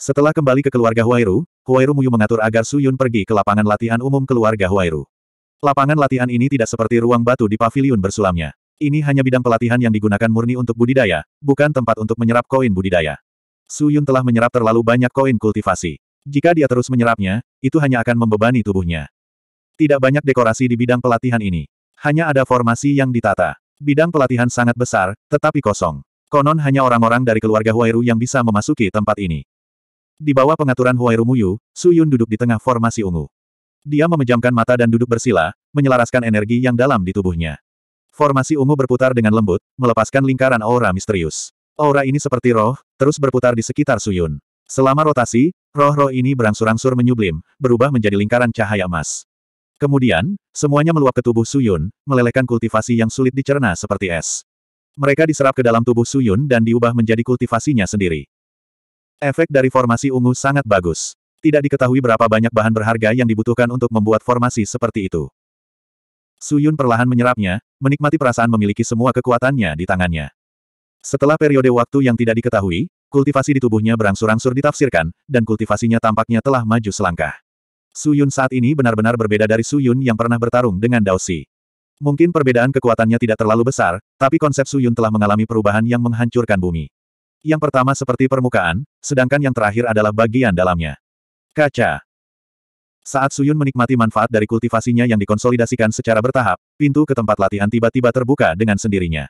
Setelah kembali ke keluarga Huairu, Huairu Muyu mengatur agar Su Yun pergi ke lapangan latihan umum keluarga Huairu. Lapangan latihan ini tidak seperti ruang batu di pavilion bersulamnya. Ini hanya bidang pelatihan yang digunakan murni untuk budidaya, bukan tempat untuk menyerap koin budidaya. Su Yun telah menyerap terlalu banyak koin kultivasi. Jika dia terus menyerapnya, itu hanya akan membebani tubuhnya. Tidak banyak dekorasi di bidang pelatihan ini. Hanya ada formasi yang ditata. Bidang pelatihan sangat besar, tetapi kosong. Konon hanya orang-orang dari keluarga Huairu yang bisa memasuki tempat ini. Di bawah pengaturan Huai Rumuyu, Su Yun duduk di tengah formasi ungu. Dia memejamkan mata dan duduk bersila, menyelaraskan energi yang dalam di tubuhnya. Formasi ungu berputar dengan lembut, melepaskan lingkaran aura misterius. Aura ini seperti roh, terus berputar di sekitar Su Yun. Selama rotasi, roh-roh ini berangsur-angsur menyublim, berubah menjadi lingkaran cahaya emas. Kemudian, semuanya meluap ke tubuh Su Yun, melelehkan kultivasi yang sulit dicerna seperti es. Mereka diserap ke dalam tubuh Su Yun dan diubah menjadi kultivasinya sendiri. Efek dari formasi ungu sangat bagus. Tidak diketahui berapa banyak bahan berharga yang dibutuhkan untuk membuat formasi seperti itu. Suyun perlahan menyerapnya, menikmati perasaan memiliki semua kekuatannya di tangannya. Setelah periode waktu yang tidak diketahui, kultivasi di tubuhnya berangsur-angsur ditafsirkan, dan kultivasinya tampaknya telah maju selangkah. Suyun saat ini benar-benar berbeda dari Suyun yang pernah bertarung dengan Daosi. Mungkin perbedaan kekuatannya tidak terlalu besar, tapi konsep Suyun telah mengalami perubahan yang menghancurkan bumi. Yang pertama seperti permukaan, sedangkan yang terakhir adalah bagian dalamnya. Kaca. Saat Suyun menikmati manfaat dari kultivasinya yang dikonsolidasikan secara bertahap, pintu ke tempat latihan tiba-tiba terbuka dengan sendirinya.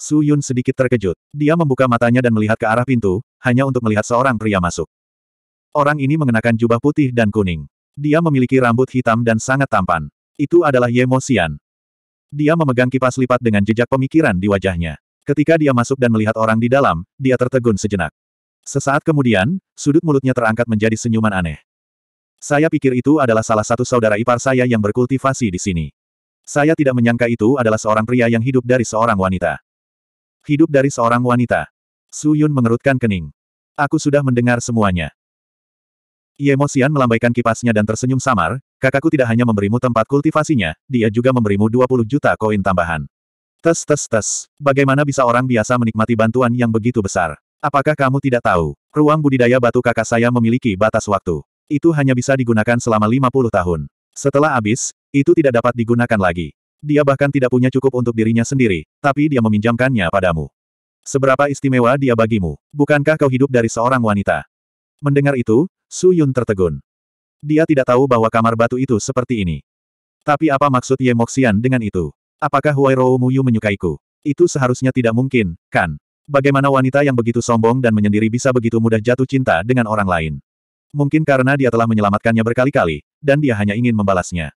Suyun sedikit terkejut. Dia membuka matanya dan melihat ke arah pintu, hanya untuk melihat seorang pria masuk. Orang ini mengenakan jubah putih dan kuning. Dia memiliki rambut hitam dan sangat tampan. Itu adalah Yemo Xian. Dia memegang kipas lipat dengan jejak pemikiran di wajahnya. Ketika dia masuk dan melihat orang di dalam, dia tertegun sejenak. Sesaat kemudian, sudut mulutnya terangkat menjadi senyuman aneh. Saya pikir itu adalah salah satu saudara ipar saya yang berkultivasi di sini. Saya tidak menyangka itu adalah seorang pria yang hidup dari seorang wanita. Hidup dari seorang wanita. Su Yun mengerutkan kening. Aku sudah mendengar semuanya. Yemosian melambaikan kipasnya dan tersenyum samar, kakakku tidak hanya memberimu tempat kultivasinya, dia juga memberimu 20 juta koin tambahan. Tes tes tes, bagaimana bisa orang biasa menikmati bantuan yang begitu besar? Apakah kamu tidak tahu, ruang budidaya batu kakak saya memiliki batas waktu. Itu hanya bisa digunakan selama 50 tahun. Setelah habis, itu tidak dapat digunakan lagi. Dia bahkan tidak punya cukup untuk dirinya sendiri, tapi dia meminjamkannya padamu. Seberapa istimewa dia bagimu, bukankah kau hidup dari seorang wanita? Mendengar itu, Su Yun tertegun. Dia tidak tahu bahwa kamar batu itu seperti ini. Tapi apa maksud Ye Moxian dengan itu? Apakah Huai Rou Muyu menyukaiku? Itu seharusnya tidak mungkin, kan? Bagaimana wanita yang begitu sombong dan menyendiri bisa begitu mudah jatuh cinta dengan orang lain? Mungkin karena dia telah menyelamatkannya berkali-kali, dan dia hanya ingin membalasnya.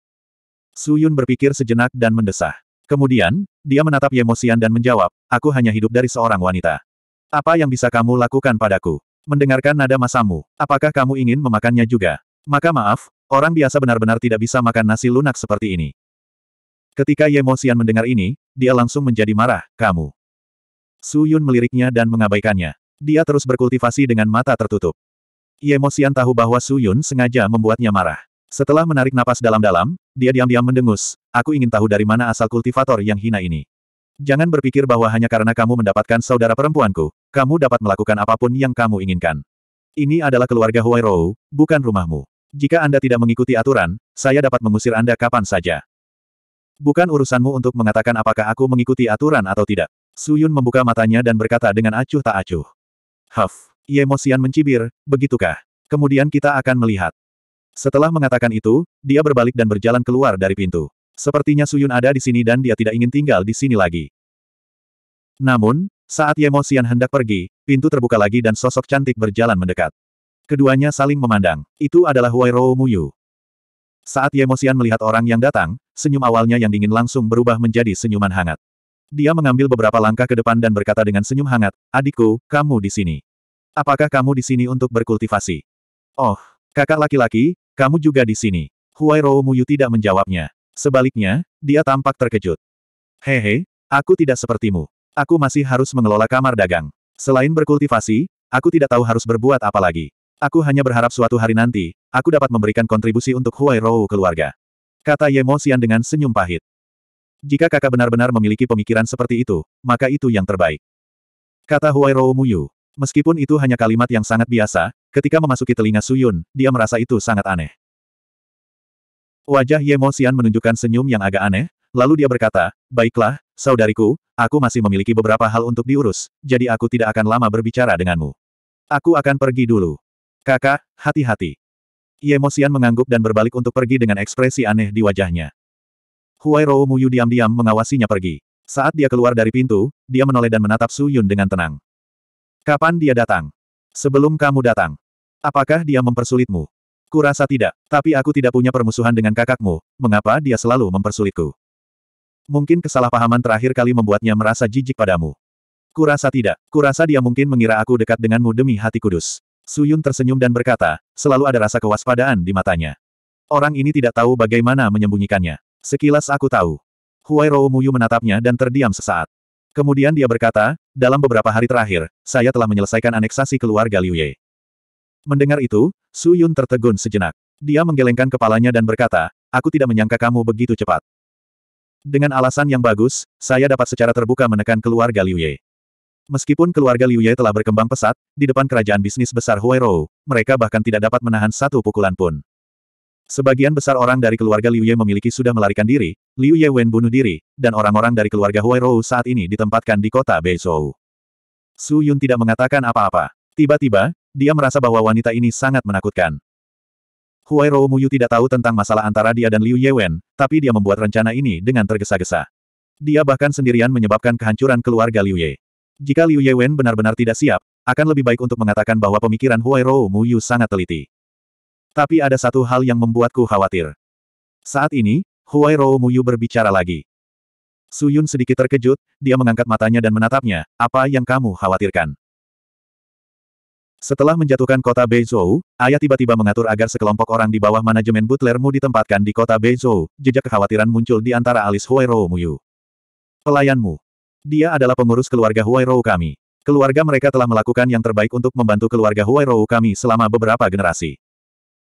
Su Yun berpikir sejenak dan mendesah. Kemudian, dia menatap Yemosian dan menjawab, aku hanya hidup dari seorang wanita. Apa yang bisa kamu lakukan padaku? Mendengarkan nada masamu, apakah kamu ingin memakannya juga? Maka maaf, orang biasa benar-benar tidak bisa makan nasi lunak seperti ini. Ketika Ye Moxian mendengar ini, dia langsung menjadi marah, kamu. Su Yun meliriknya dan mengabaikannya. Dia terus berkultivasi dengan mata tertutup. Ye Moxian tahu bahwa Su Yun sengaja membuatnya marah. Setelah menarik napas dalam-dalam, dia diam-diam mendengus, aku ingin tahu dari mana asal kultivator yang hina ini. Jangan berpikir bahwa hanya karena kamu mendapatkan saudara perempuanku, kamu dapat melakukan apapun yang kamu inginkan. Ini adalah keluarga Huairou, bukan rumahmu. Jika Anda tidak mengikuti aturan, saya dapat mengusir Anda kapan saja. Bukan urusanmu untuk mengatakan apakah aku mengikuti aturan atau tidak. Su Yun membuka matanya dan berkata dengan acuh tak acuh. Huff. Ye Yemosian mencibir, begitukah? Kemudian kita akan melihat. Setelah mengatakan itu, dia berbalik dan berjalan keluar dari pintu. Sepertinya Su Yun ada di sini dan dia tidak ingin tinggal di sini lagi. Namun, saat Ye Yemosian hendak pergi, pintu terbuka lagi dan sosok cantik berjalan mendekat. Keduanya saling memandang. Itu adalah Huairou Muyu. Saat Yemosian melihat orang yang datang, senyum awalnya yang dingin langsung berubah menjadi senyuman hangat. Dia mengambil beberapa langkah ke depan dan berkata dengan senyum hangat, Adikku, kamu di sini. Apakah kamu di sini untuk berkultivasi? Oh, kakak laki-laki, kamu juga di sini. Huai Rou Muyu tidak menjawabnya. Sebaliknya, dia tampak terkejut. Hehe, aku tidak sepertimu. Aku masih harus mengelola kamar dagang. Selain berkultivasi, aku tidak tahu harus berbuat apa lagi. Aku hanya berharap suatu hari nanti, aku dapat memberikan kontribusi untuk Huai Rou keluarga. Kata Ye Mo Xian dengan senyum pahit. Jika kakak benar-benar memiliki pemikiran seperti itu, maka itu yang terbaik. Kata Huai Rou Muyu. Meskipun itu hanya kalimat yang sangat biasa, ketika memasuki telinga Suyun, dia merasa itu sangat aneh. Wajah Ye Mo Xian menunjukkan senyum yang agak aneh, lalu dia berkata, Baiklah, saudariku, aku masih memiliki beberapa hal untuk diurus, jadi aku tidak akan lama berbicara denganmu. Aku akan pergi dulu. Kakak, hati-hati. Yemosian mengangguk dan berbalik untuk pergi dengan ekspresi aneh di wajahnya. Huai Rou Muyu diam-diam mengawasinya pergi. Saat dia keluar dari pintu, dia menoleh dan menatap Su Yun dengan tenang. Kapan dia datang? Sebelum kamu datang. Apakah dia mempersulitmu? Kurasa tidak, tapi aku tidak punya permusuhan dengan kakakmu, mengapa dia selalu mempersulitku? Mungkin kesalahpahaman terakhir kali membuatnya merasa jijik padamu. Kurasa tidak, kurasa dia mungkin mengira aku dekat denganmu demi hati kudus. Su Yun tersenyum dan berkata, selalu ada rasa kewaspadaan di matanya. Orang ini tidak tahu bagaimana menyembunyikannya. Sekilas aku tahu. Huai Rou Muyu menatapnya dan terdiam sesaat. Kemudian dia berkata, dalam beberapa hari terakhir, saya telah menyelesaikan aneksasi keluarga Liu Ye. Mendengar itu, Su Yun tertegun sejenak. Dia menggelengkan kepalanya dan berkata, aku tidak menyangka kamu begitu cepat. Dengan alasan yang bagus, saya dapat secara terbuka menekan keluarga Liu Ye. Meskipun keluarga Liu Ye telah berkembang pesat, di depan kerajaan bisnis besar Rou, mereka bahkan tidak dapat menahan satu pukulan pun. Sebagian besar orang dari keluarga Liu Ye memiliki sudah melarikan diri, Liu Ye Wen bunuh diri, dan orang-orang dari keluarga Rou saat ini ditempatkan di kota Beizhou. Su Yun tidak mengatakan apa-apa. Tiba-tiba, dia merasa bahwa wanita ini sangat menakutkan. Huairou Muyu tidak tahu tentang masalah antara dia dan Liu Ye Wen, tapi dia membuat rencana ini dengan tergesa-gesa. Dia bahkan sendirian menyebabkan kehancuran keluarga Liu Ye. Jika Liu Yewen benar-benar tidak siap, akan lebih baik untuk mengatakan bahwa pemikiran Huai Rou Mu Yu sangat teliti. Tapi ada satu hal yang membuatku khawatir. Saat ini, Huai Rou Mu Yu berbicara lagi. Suyun sedikit terkejut, dia mengangkat matanya dan menatapnya, apa yang kamu khawatirkan? Setelah menjatuhkan kota Beizhou, Ayah tiba-tiba mengatur agar sekelompok orang di bawah manajemen butlermu ditempatkan di kota Beizhou, jejak kekhawatiran muncul di antara alis Mu Yu. Pelayanmu, dia adalah pengurus keluarga Huairou kami. Keluarga mereka telah melakukan yang terbaik untuk membantu keluarga Huairou kami selama beberapa generasi.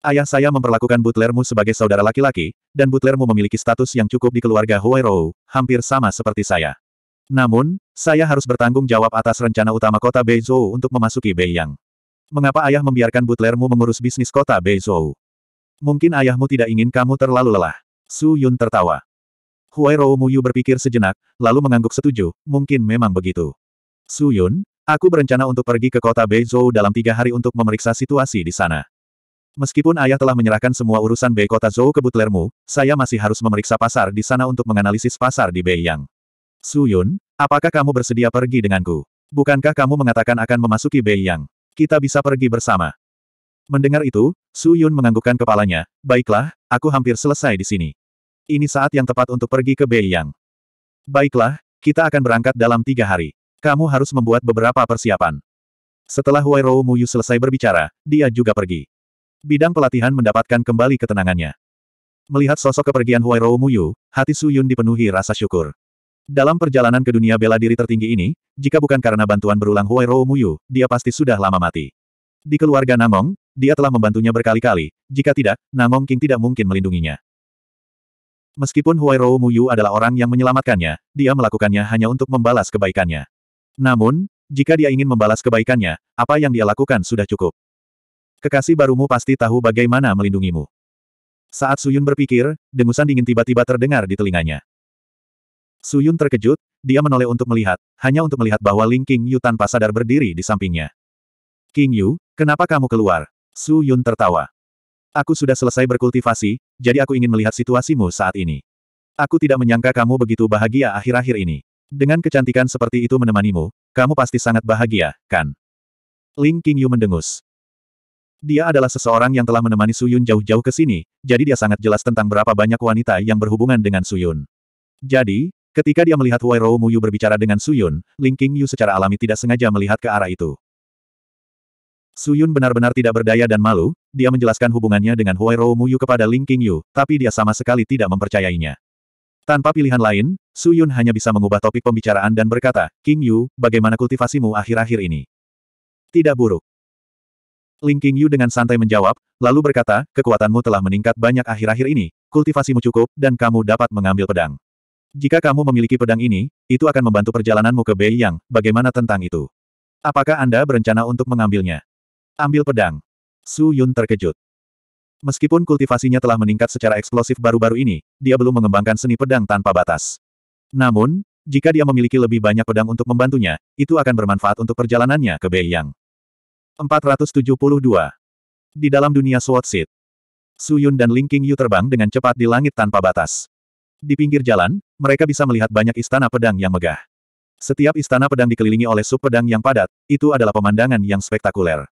Ayah saya memperlakukan butlermu sebagai saudara laki-laki, dan butlermu memiliki status yang cukup di keluarga Huairou, hampir sama seperti saya. Namun, saya harus bertanggung jawab atas rencana utama kota Beizhou untuk memasuki Beiyang. Mengapa ayah membiarkan butlermu mengurus bisnis kota Beizhou? Mungkin ayahmu tidak ingin kamu terlalu lelah. Su Yun tertawa. Huai Rou Muyu berpikir sejenak, lalu mengangguk setuju, mungkin memang begitu. Su Yun, aku berencana untuk pergi ke kota Beizhou dalam tiga hari untuk memeriksa situasi di sana. Meskipun ayah telah menyerahkan semua urusan Bei kota Zhou ke butlermu, saya masih harus memeriksa pasar di sana untuk menganalisis pasar di Beiyang. Su Yun, apakah kamu bersedia pergi denganku? Bukankah kamu mengatakan akan memasuki Bei Yang? Kita bisa pergi bersama. Mendengar itu, Su Yun menganggukkan kepalanya, baiklah, aku hampir selesai di sini. Ini saat yang tepat untuk pergi ke Beiyang. Baiklah, kita akan berangkat dalam tiga hari. Kamu harus membuat beberapa persiapan. Setelah Rou Muyu selesai berbicara, dia juga pergi. Bidang pelatihan mendapatkan kembali ketenangannya. Melihat sosok kepergian Rou Muyu, hati Su Yun dipenuhi rasa syukur. Dalam perjalanan ke dunia bela diri tertinggi ini, jika bukan karena bantuan berulang Huai Rou Muyu, dia pasti sudah lama mati. Di keluarga Namong, dia telah membantunya berkali-kali, jika tidak, Namong King tidak mungkin melindunginya. Meskipun Huai Huairou Muyu adalah orang yang menyelamatkannya, dia melakukannya hanya untuk membalas kebaikannya. Namun, jika dia ingin membalas kebaikannya, apa yang dia lakukan sudah cukup. Kekasih barumu pasti tahu bagaimana melindungimu. Saat Suyun berpikir, dengusan dingin tiba-tiba terdengar di telinganya. Suyun terkejut, dia menoleh untuk melihat, hanya untuk melihat bahwa Ling King Yu tanpa sadar berdiri di sampingnya. King Yu, kenapa kamu keluar? Suyun tertawa. Aku sudah selesai berkultivasi, jadi aku ingin melihat situasimu saat ini. Aku tidak menyangka kamu begitu bahagia akhir-akhir ini. Dengan kecantikan seperti itu menemanimu, kamu pasti sangat bahagia, kan? Ling Qingyu mendengus. Dia adalah seseorang yang telah menemani Suyun jauh-jauh ke sini, jadi dia sangat jelas tentang berapa banyak wanita yang berhubungan dengan Suyun. Jadi, ketika dia melihat Wairo Rou Muyu berbicara dengan Suyun, Ling Qingyu secara alami tidak sengaja melihat ke arah itu. Suyun benar-benar tidak berdaya dan malu, dia menjelaskan hubungannya dengan Huairou Muyu kepada Ling Qingyu, tapi dia sama sekali tidak mempercayainya. Tanpa pilihan lain, Su Yun hanya bisa mengubah topik pembicaraan dan berkata, King Yu, bagaimana kultivasimu akhir-akhir ini? Tidak buruk. Ling King Yu dengan santai menjawab, lalu berkata, kekuatanmu telah meningkat banyak akhir-akhir ini, kultivasimu cukup, dan kamu dapat mengambil pedang. Jika kamu memiliki pedang ini, itu akan membantu perjalananmu ke Bei Yang, bagaimana tentang itu? Apakah Anda berencana untuk mengambilnya? Ambil pedang. Su Yun terkejut. Meskipun kultivasinya telah meningkat secara eksplosif baru-baru ini, dia belum mengembangkan seni pedang tanpa batas. Namun, jika dia memiliki lebih banyak pedang untuk membantunya, itu akan bermanfaat untuk perjalanannya ke Yang. 472. Di dalam dunia Sword Seed, Su Yun dan Ling King Yu terbang dengan cepat di langit tanpa batas. Di pinggir jalan, mereka bisa melihat banyak istana pedang yang megah. Setiap istana pedang dikelilingi oleh sub pedang yang padat, itu adalah pemandangan yang spektakuler.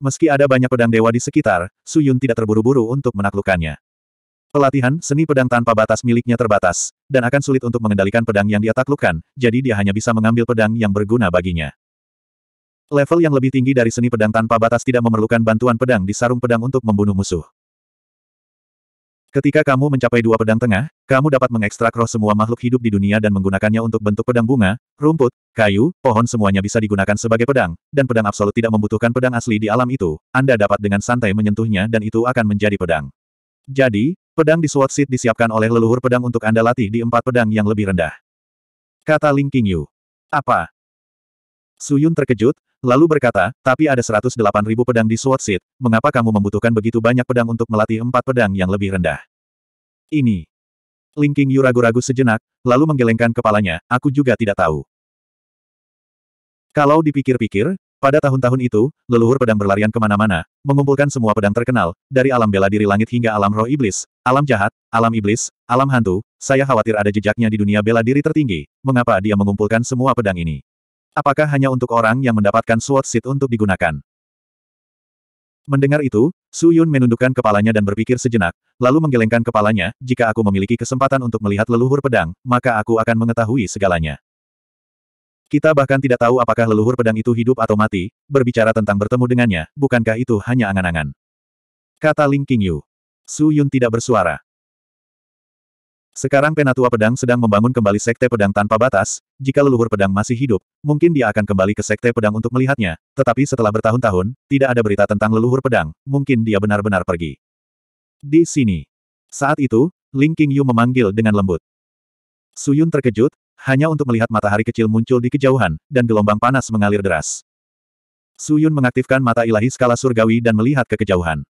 Meski ada banyak pedang dewa di sekitar, Su Yun tidak terburu-buru untuk menaklukkannya. Pelatihan seni pedang tanpa batas miliknya terbatas, dan akan sulit untuk mengendalikan pedang yang dia taklukkan, jadi dia hanya bisa mengambil pedang yang berguna baginya. Level yang lebih tinggi dari seni pedang tanpa batas tidak memerlukan bantuan pedang di sarung pedang untuk membunuh musuh. Ketika kamu mencapai dua pedang tengah, kamu dapat mengekstrak roh semua makhluk hidup di dunia dan menggunakannya untuk bentuk pedang bunga, rumput, kayu, pohon semuanya bisa digunakan sebagai pedang, dan pedang absolut tidak membutuhkan pedang asli di alam itu, Anda dapat dengan santai menyentuhnya dan itu akan menjadi pedang. Jadi, pedang di Sword Seed disiapkan oleh leluhur pedang untuk Anda latih di empat pedang yang lebih rendah. Kata Ling Qingyu. Apa? Suyun terkejut, lalu berkata, tapi ada 108 ribu pedang di Sword Seed, mengapa kamu membutuhkan begitu banyak pedang untuk melatih empat pedang yang lebih rendah? Ini, Lingking Qingyu ragu-ragu sejenak, lalu menggelengkan kepalanya, aku juga tidak tahu. Kalau dipikir-pikir, pada tahun-tahun itu, leluhur pedang berlarian kemana-mana, mengumpulkan semua pedang terkenal, dari alam bela diri langit hingga alam roh iblis, alam jahat, alam iblis, alam hantu, saya khawatir ada jejaknya di dunia bela diri tertinggi, mengapa dia mengumpulkan semua pedang ini? Apakah hanya untuk orang yang mendapatkan sword seat untuk digunakan? Mendengar itu, Su Yun menundukkan kepalanya dan berpikir sejenak, lalu menggelengkan kepalanya, jika aku memiliki kesempatan untuk melihat leluhur pedang, maka aku akan mengetahui segalanya. Kita bahkan tidak tahu apakah leluhur pedang itu hidup atau mati, berbicara tentang bertemu dengannya, bukankah itu hanya angan-angan? Kata Ling Qingyu. Su Yun tidak bersuara. Sekarang Penatua Pedang sedang membangun kembali Sekte Pedang tanpa batas, jika leluhur pedang masih hidup, mungkin dia akan kembali ke Sekte Pedang untuk melihatnya, tetapi setelah bertahun-tahun, tidak ada berita tentang leluhur pedang, mungkin dia benar-benar pergi. Di sini. Saat itu, Ling Yu memanggil dengan lembut. Suyun terkejut, hanya untuk melihat matahari kecil muncul di kejauhan, dan gelombang panas mengalir deras. Suyun mengaktifkan mata ilahi skala surgawi dan melihat ke kejauhan.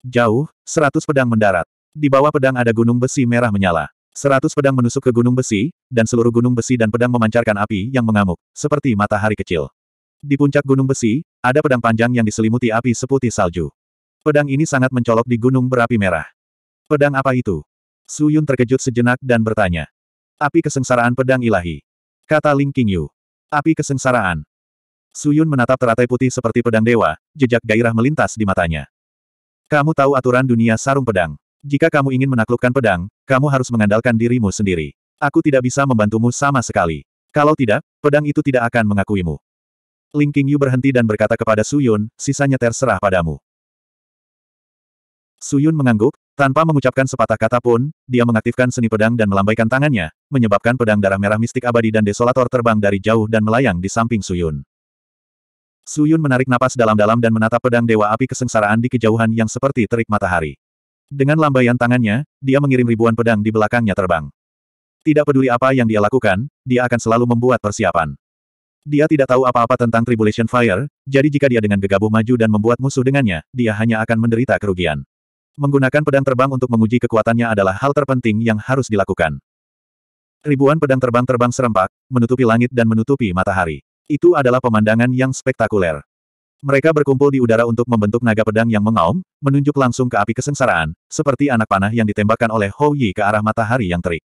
Jauh, seratus pedang mendarat. Di bawah pedang ada gunung besi merah menyala. Seratus pedang menusuk ke gunung besi, dan seluruh gunung besi dan pedang memancarkan api yang mengamuk, seperti matahari kecil. Di puncak gunung besi, ada pedang panjang yang diselimuti api seputih salju. Pedang ini sangat mencolok di gunung berapi merah. Pedang apa itu? Su Yun terkejut sejenak dan bertanya. Api kesengsaraan pedang ilahi. Kata Ling King Yu. Api kesengsaraan. Su Yun menatap teratai putih seperti pedang dewa, jejak gairah melintas di matanya. Kamu tahu aturan dunia sarung pedang. Jika kamu ingin menaklukkan pedang, kamu harus mengandalkan dirimu sendiri. Aku tidak bisa membantumu sama sekali. Kalau tidak, pedang itu tidak akan mengakuimu. Ling Qingyu berhenti dan berkata kepada Su Yun, sisanya terserah padamu. Su Yun mengangguk, tanpa mengucapkan sepatah kata pun, dia mengaktifkan seni pedang dan melambaikan tangannya, menyebabkan pedang darah merah mistik abadi dan desolator terbang dari jauh dan melayang di samping Su Yun. Su Yun menarik napas dalam-dalam dan menatap pedang Dewa Api Kesengsaraan di kejauhan yang seperti terik matahari. Dengan lambaian tangannya, dia mengirim ribuan pedang di belakangnya terbang. Tidak peduli apa yang dia lakukan, dia akan selalu membuat persiapan. Dia tidak tahu apa-apa tentang Tribulation Fire, jadi jika dia dengan gegabah maju dan membuat musuh dengannya, dia hanya akan menderita kerugian. Menggunakan pedang terbang untuk menguji kekuatannya adalah hal terpenting yang harus dilakukan. Ribuan pedang terbang-terbang serempak, menutupi langit dan menutupi matahari. Itu adalah pemandangan yang spektakuler. Mereka berkumpul di udara untuk membentuk naga pedang yang mengaum, menunjuk langsung ke api kesengsaraan, seperti anak panah yang ditembakkan oleh Hou Yi ke arah matahari yang terik.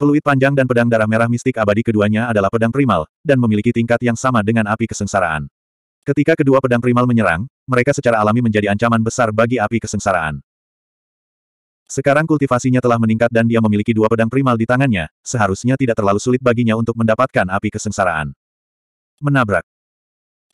Peluit panjang dan pedang darah merah mistik abadi keduanya adalah pedang primal, dan memiliki tingkat yang sama dengan api kesengsaraan. Ketika kedua pedang primal menyerang, mereka secara alami menjadi ancaman besar bagi api kesengsaraan. Sekarang kultivasinya telah meningkat dan dia memiliki dua pedang primal di tangannya, seharusnya tidak terlalu sulit baginya untuk mendapatkan api kesengsaraan. Menabrak.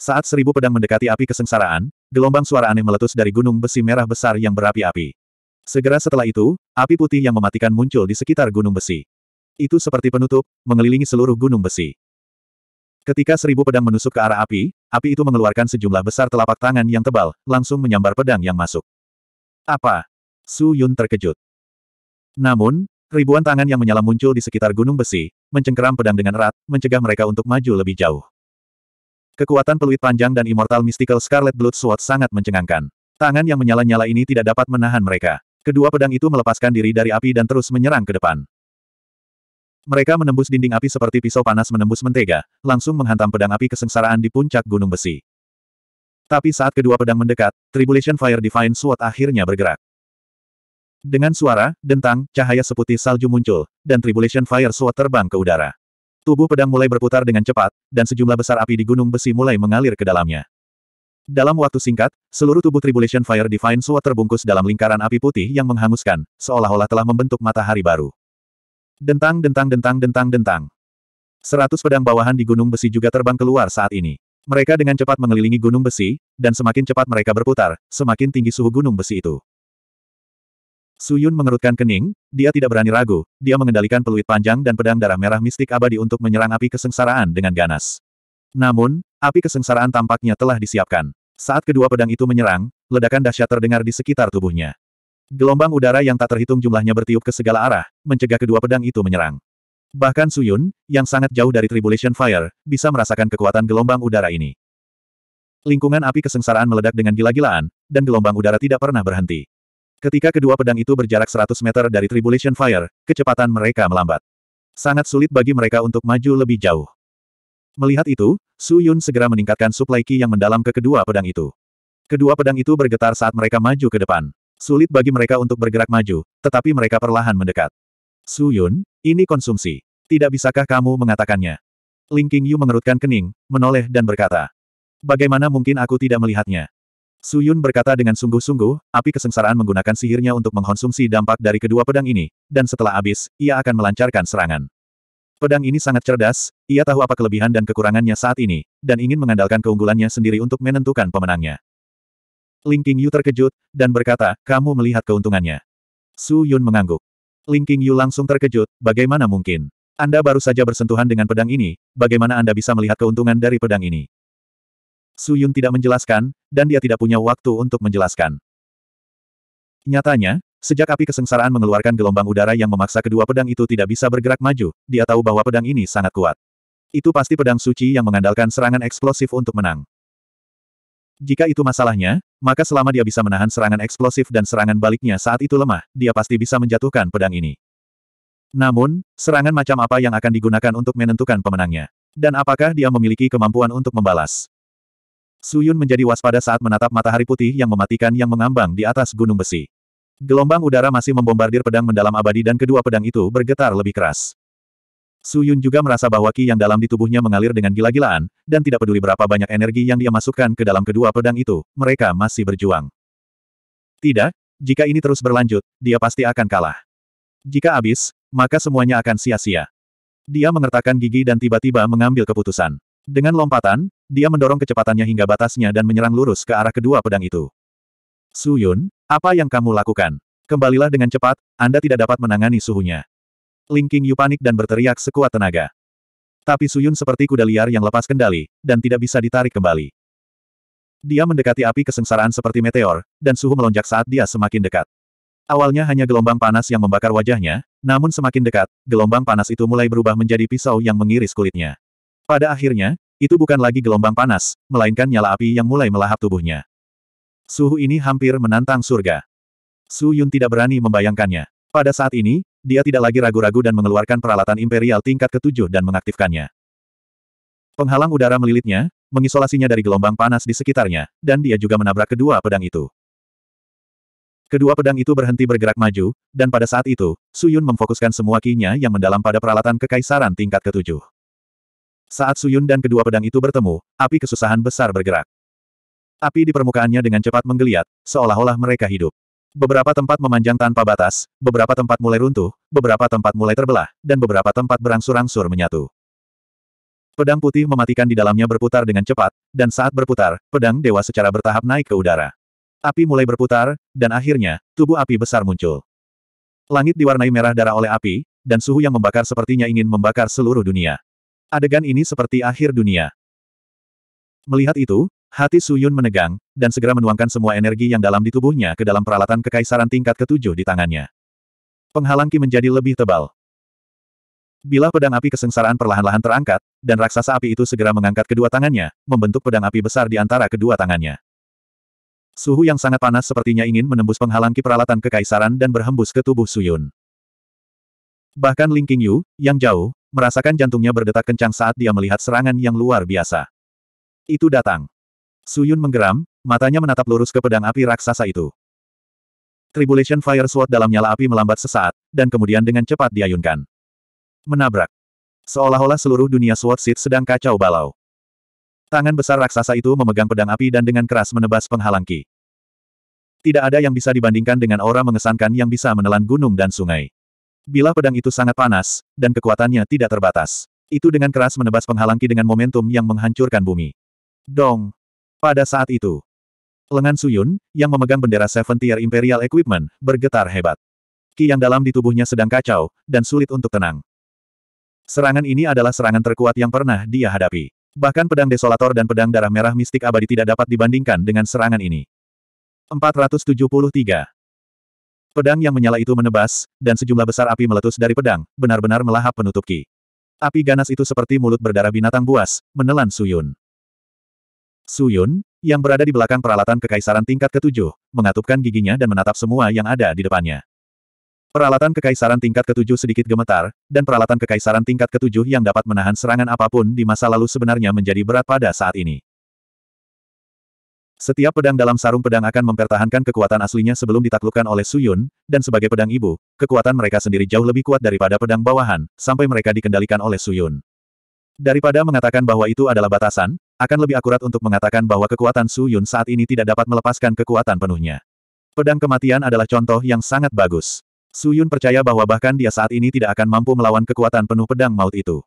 Saat seribu pedang mendekati api kesengsaraan, gelombang suara aneh meletus dari gunung besi merah besar yang berapi-api. Segera setelah itu, api putih yang mematikan muncul di sekitar gunung besi. Itu seperti penutup, mengelilingi seluruh gunung besi. Ketika seribu pedang menusuk ke arah api, api itu mengeluarkan sejumlah besar telapak tangan yang tebal, langsung menyambar pedang yang masuk. Apa? Su Yun terkejut. Namun, ribuan tangan yang menyala muncul di sekitar gunung besi, mencengkeram pedang dengan erat, mencegah mereka untuk maju lebih jauh. Kekuatan peluit panjang dan Immortal Mystical Scarlet Blood Sword sangat mencengangkan. Tangan yang menyala-nyala ini tidak dapat menahan mereka. Kedua pedang itu melepaskan diri dari api dan terus menyerang ke depan. Mereka menembus dinding api seperti pisau panas menembus mentega, langsung menghantam pedang api kesengsaraan di puncak gunung besi. Tapi saat kedua pedang mendekat, Tribulation Fire Divine Sword akhirnya bergerak. Dengan suara, dentang, cahaya seputih salju muncul, dan Tribulation Fire Sword terbang ke udara. Tubuh pedang mulai berputar dengan cepat, dan sejumlah besar api di gunung besi mulai mengalir ke dalamnya. Dalam waktu singkat, seluruh tubuh Tribulation Fire Divine Sword terbungkus dalam lingkaran api putih yang menghanguskan, seolah-olah telah membentuk matahari baru. Dentang dentang dentang dentang dentang. Seratus pedang bawahan di gunung besi juga terbang keluar saat ini. Mereka dengan cepat mengelilingi gunung besi, dan semakin cepat mereka berputar, semakin tinggi suhu gunung besi itu. Su Yun mengerutkan kening, dia tidak berani ragu, dia mengendalikan peluit panjang dan pedang darah merah mistik abadi untuk menyerang api kesengsaraan dengan ganas. Namun, api kesengsaraan tampaknya telah disiapkan. Saat kedua pedang itu menyerang, ledakan dahsyat terdengar di sekitar tubuhnya. Gelombang udara yang tak terhitung jumlahnya bertiup ke segala arah, mencegah kedua pedang itu menyerang. Bahkan Su Yun, yang sangat jauh dari Tribulation Fire, bisa merasakan kekuatan gelombang udara ini. Lingkungan api kesengsaraan meledak dengan gila-gilaan, dan gelombang udara tidak pernah berhenti. Ketika kedua pedang itu berjarak 100 meter dari Tribulation Fire, kecepatan mereka melambat. Sangat sulit bagi mereka untuk maju lebih jauh. Melihat itu, Su Yun segera meningkatkan suplai ki yang mendalam ke kedua pedang itu. Kedua pedang itu bergetar saat mereka maju ke depan. Sulit bagi mereka untuk bergerak maju, tetapi mereka perlahan mendekat. Su Yun, ini konsumsi. Tidak bisakah kamu mengatakannya? Ling Qingyu Yu mengerutkan kening, menoleh dan berkata. Bagaimana mungkin aku tidak melihatnya? Su Yun berkata dengan sungguh-sungguh, api kesengsaraan menggunakan sihirnya untuk mengkonsumsi dampak dari kedua pedang ini, dan setelah habis, ia akan melancarkan serangan. Pedang ini sangat cerdas, ia tahu apa kelebihan dan kekurangannya saat ini, dan ingin mengandalkan keunggulannya sendiri untuk menentukan pemenangnya. Ling King Yu terkejut, dan berkata, kamu melihat keuntungannya. Su Yun mengangguk. Ling King Yu langsung terkejut, bagaimana mungkin? Anda baru saja bersentuhan dengan pedang ini, bagaimana Anda bisa melihat keuntungan dari pedang ini? Su Yun tidak menjelaskan, dan dia tidak punya waktu untuk menjelaskan. Nyatanya, sejak api kesengsaraan mengeluarkan gelombang udara yang memaksa kedua pedang itu tidak bisa bergerak maju, dia tahu bahwa pedang ini sangat kuat. Itu pasti pedang suci yang mengandalkan serangan eksplosif untuk menang. Jika itu masalahnya, maka selama dia bisa menahan serangan eksplosif dan serangan baliknya saat itu lemah, dia pasti bisa menjatuhkan pedang ini. Namun, serangan macam apa yang akan digunakan untuk menentukan pemenangnya? Dan apakah dia memiliki kemampuan untuk membalas? Suyun menjadi waspada saat menatap matahari putih yang mematikan yang mengambang di atas gunung besi. Gelombang udara masih membombardir pedang mendalam abadi dan kedua pedang itu bergetar lebih keras. Suyun juga merasa bahwa ki yang dalam di tubuhnya mengalir dengan gila-gilaan, dan tidak peduli berapa banyak energi yang dia masukkan ke dalam kedua pedang itu, mereka masih berjuang. Tidak, jika ini terus berlanjut, dia pasti akan kalah. Jika habis, maka semuanya akan sia-sia. Dia mengertakkan gigi dan tiba-tiba mengambil keputusan. Dengan lompatan, dia mendorong kecepatannya hingga batasnya dan menyerang lurus ke arah kedua pedang itu. Suyun, apa yang kamu lakukan? Kembalilah dengan cepat, Anda tidak dapat menangani suhunya. Ling King Yu panik dan berteriak sekuat tenaga. Tapi Suyun seperti kuda liar yang lepas kendali, dan tidak bisa ditarik kembali. Dia mendekati api kesengsaraan seperti meteor, dan suhu melonjak saat dia semakin dekat. Awalnya hanya gelombang panas yang membakar wajahnya, namun semakin dekat, gelombang panas itu mulai berubah menjadi pisau yang mengiris kulitnya. Pada akhirnya, itu bukan lagi gelombang panas, melainkan nyala api yang mulai melahap tubuhnya. Suhu ini hampir menantang surga. Su Yun tidak berani membayangkannya. Pada saat ini, dia tidak lagi ragu-ragu dan mengeluarkan peralatan imperial tingkat ketujuh dan mengaktifkannya. Penghalang udara melilitnya, mengisolasinya dari gelombang panas di sekitarnya, dan dia juga menabrak kedua pedang itu. Kedua pedang itu berhenti bergerak maju, dan pada saat itu, Su Yun memfokuskan semua kinya yang mendalam pada peralatan kekaisaran tingkat ketujuh. Saat Suyun dan kedua pedang itu bertemu, api kesusahan besar bergerak. Api di permukaannya dengan cepat menggeliat, seolah-olah mereka hidup. Beberapa tempat memanjang tanpa batas, beberapa tempat mulai runtuh, beberapa tempat mulai terbelah, dan beberapa tempat berangsur-angsur menyatu. Pedang putih mematikan di dalamnya berputar dengan cepat, dan saat berputar, pedang dewa secara bertahap naik ke udara. Api mulai berputar, dan akhirnya, tubuh api besar muncul. Langit diwarnai merah darah oleh api, dan suhu yang membakar sepertinya ingin membakar seluruh dunia. Adegan ini seperti akhir dunia. Melihat itu, hati Suyun menegang, dan segera menuangkan semua energi yang dalam di tubuhnya ke dalam peralatan kekaisaran tingkat ketujuh di tangannya. Penghalang ki menjadi lebih tebal. Bila pedang api kesengsaraan perlahan-lahan terangkat, dan raksasa api itu segera mengangkat kedua tangannya, membentuk pedang api besar di antara kedua tangannya. Suhu yang sangat panas sepertinya ingin menembus penghalang ki peralatan kekaisaran dan berhembus ke tubuh Suyun. Bahkan Ling Qingyu, yang jauh, merasakan jantungnya berdetak kencang saat dia melihat serangan yang luar biasa. Itu datang. Suyun menggeram, matanya menatap lurus ke pedang api raksasa itu. Tribulation Fire Sword dalam nyala api melambat sesaat, dan kemudian dengan cepat diayunkan. Menabrak. Seolah-olah seluruh dunia Sword Seed sedang kacau balau. Tangan besar raksasa itu memegang pedang api dan dengan keras menebas penghalang ki. Tidak ada yang bisa dibandingkan dengan aura mengesankan yang bisa menelan gunung dan sungai. Bila pedang itu sangat panas, dan kekuatannya tidak terbatas. Itu dengan keras menebas penghalangki dengan momentum yang menghancurkan bumi. Dong! Pada saat itu, lengan Suyun, yang memegang bendera Seven Tier Imperial Equipment, bergetar hebat. Ki yang dalam di tubuhnya sedang kacau, dan sulit untuk tenang. Serangan ini adalah serangan terkuat yang pernah dia hadapi. Bahkan pedang desolator dan pedang darah merah mistik abadi tidak dapat dibandingkan dengan serangan ini. 473. Pedang yang menyala itu menebas, dan sejumlah besar api meletus dari pedang, benar-benar melahap penutup Ki. Api ganas itu seperti mulut berdarah binatang buas, menelan Suyun. Suyun, yang berada di belakang peralatan kekaisaran tingkat ketujuh, mengatupkan giginya dan menatap semua yang ada di depannya. Peralatan kekaisaran tingkat ketujuh sedikit gemetar, dan peralatan kekaisaran tingkat ketujuh yang dapat menahan serangan apapun di masa lalu sebenarnya menjadi berat pada saat ini. Setiap pedang dalam sarung pedang akan mempertahankan kekuatan aslinya sebelum ditaklukkan oleh Suyun, dan sebagai pedang ibu, kekuatan mereka sendiri jauh lebih kuat daripada pedang bawahan, sampai mereka dikendalikan oleh Suyun. Daripada mengatakan bahwa itu adalah batasan, akan lebih akurat untuk mengatakan bahwa kekuatan Suyun saat ini tidak dapat melepaskan kekuatan penuhnya. Pedang kematian adalah contoh yang sangat bagus. Suyun percaya bahwa bahkan dia saat ini tidak akan mampu melawan kekuatan penuh pedang maut itu.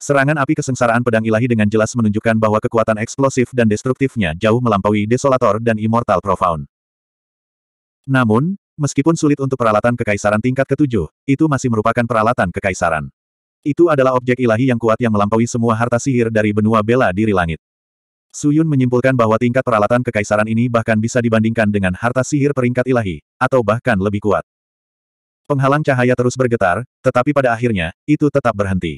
Serangan api kesengsaraan pedang ilahi dengan jelas menunjukkan bahwa kekuatan eksplosif dan destruktifnya jauh melampaui Desolator dan Immortal Profound. Namun, meskipun sulit untuk peralatan kekaisaran tingkat ketujuh, itu masih merupakan peralatan kekaisaran. Itu adalah objek ilahi yang kuat yang melampaui semua harta sihir dari benua bela diri langit. Suyun menyimpulkan bahwa tingkat peralatan kekaisaran ini bahkan bisa dibandingkan dengan harta sihir peringkat ilahi, atau bahkan lebih kuat. Penghalang cahaya terus bergetar, tetapi pada akhirnya, itu tetap berhenti.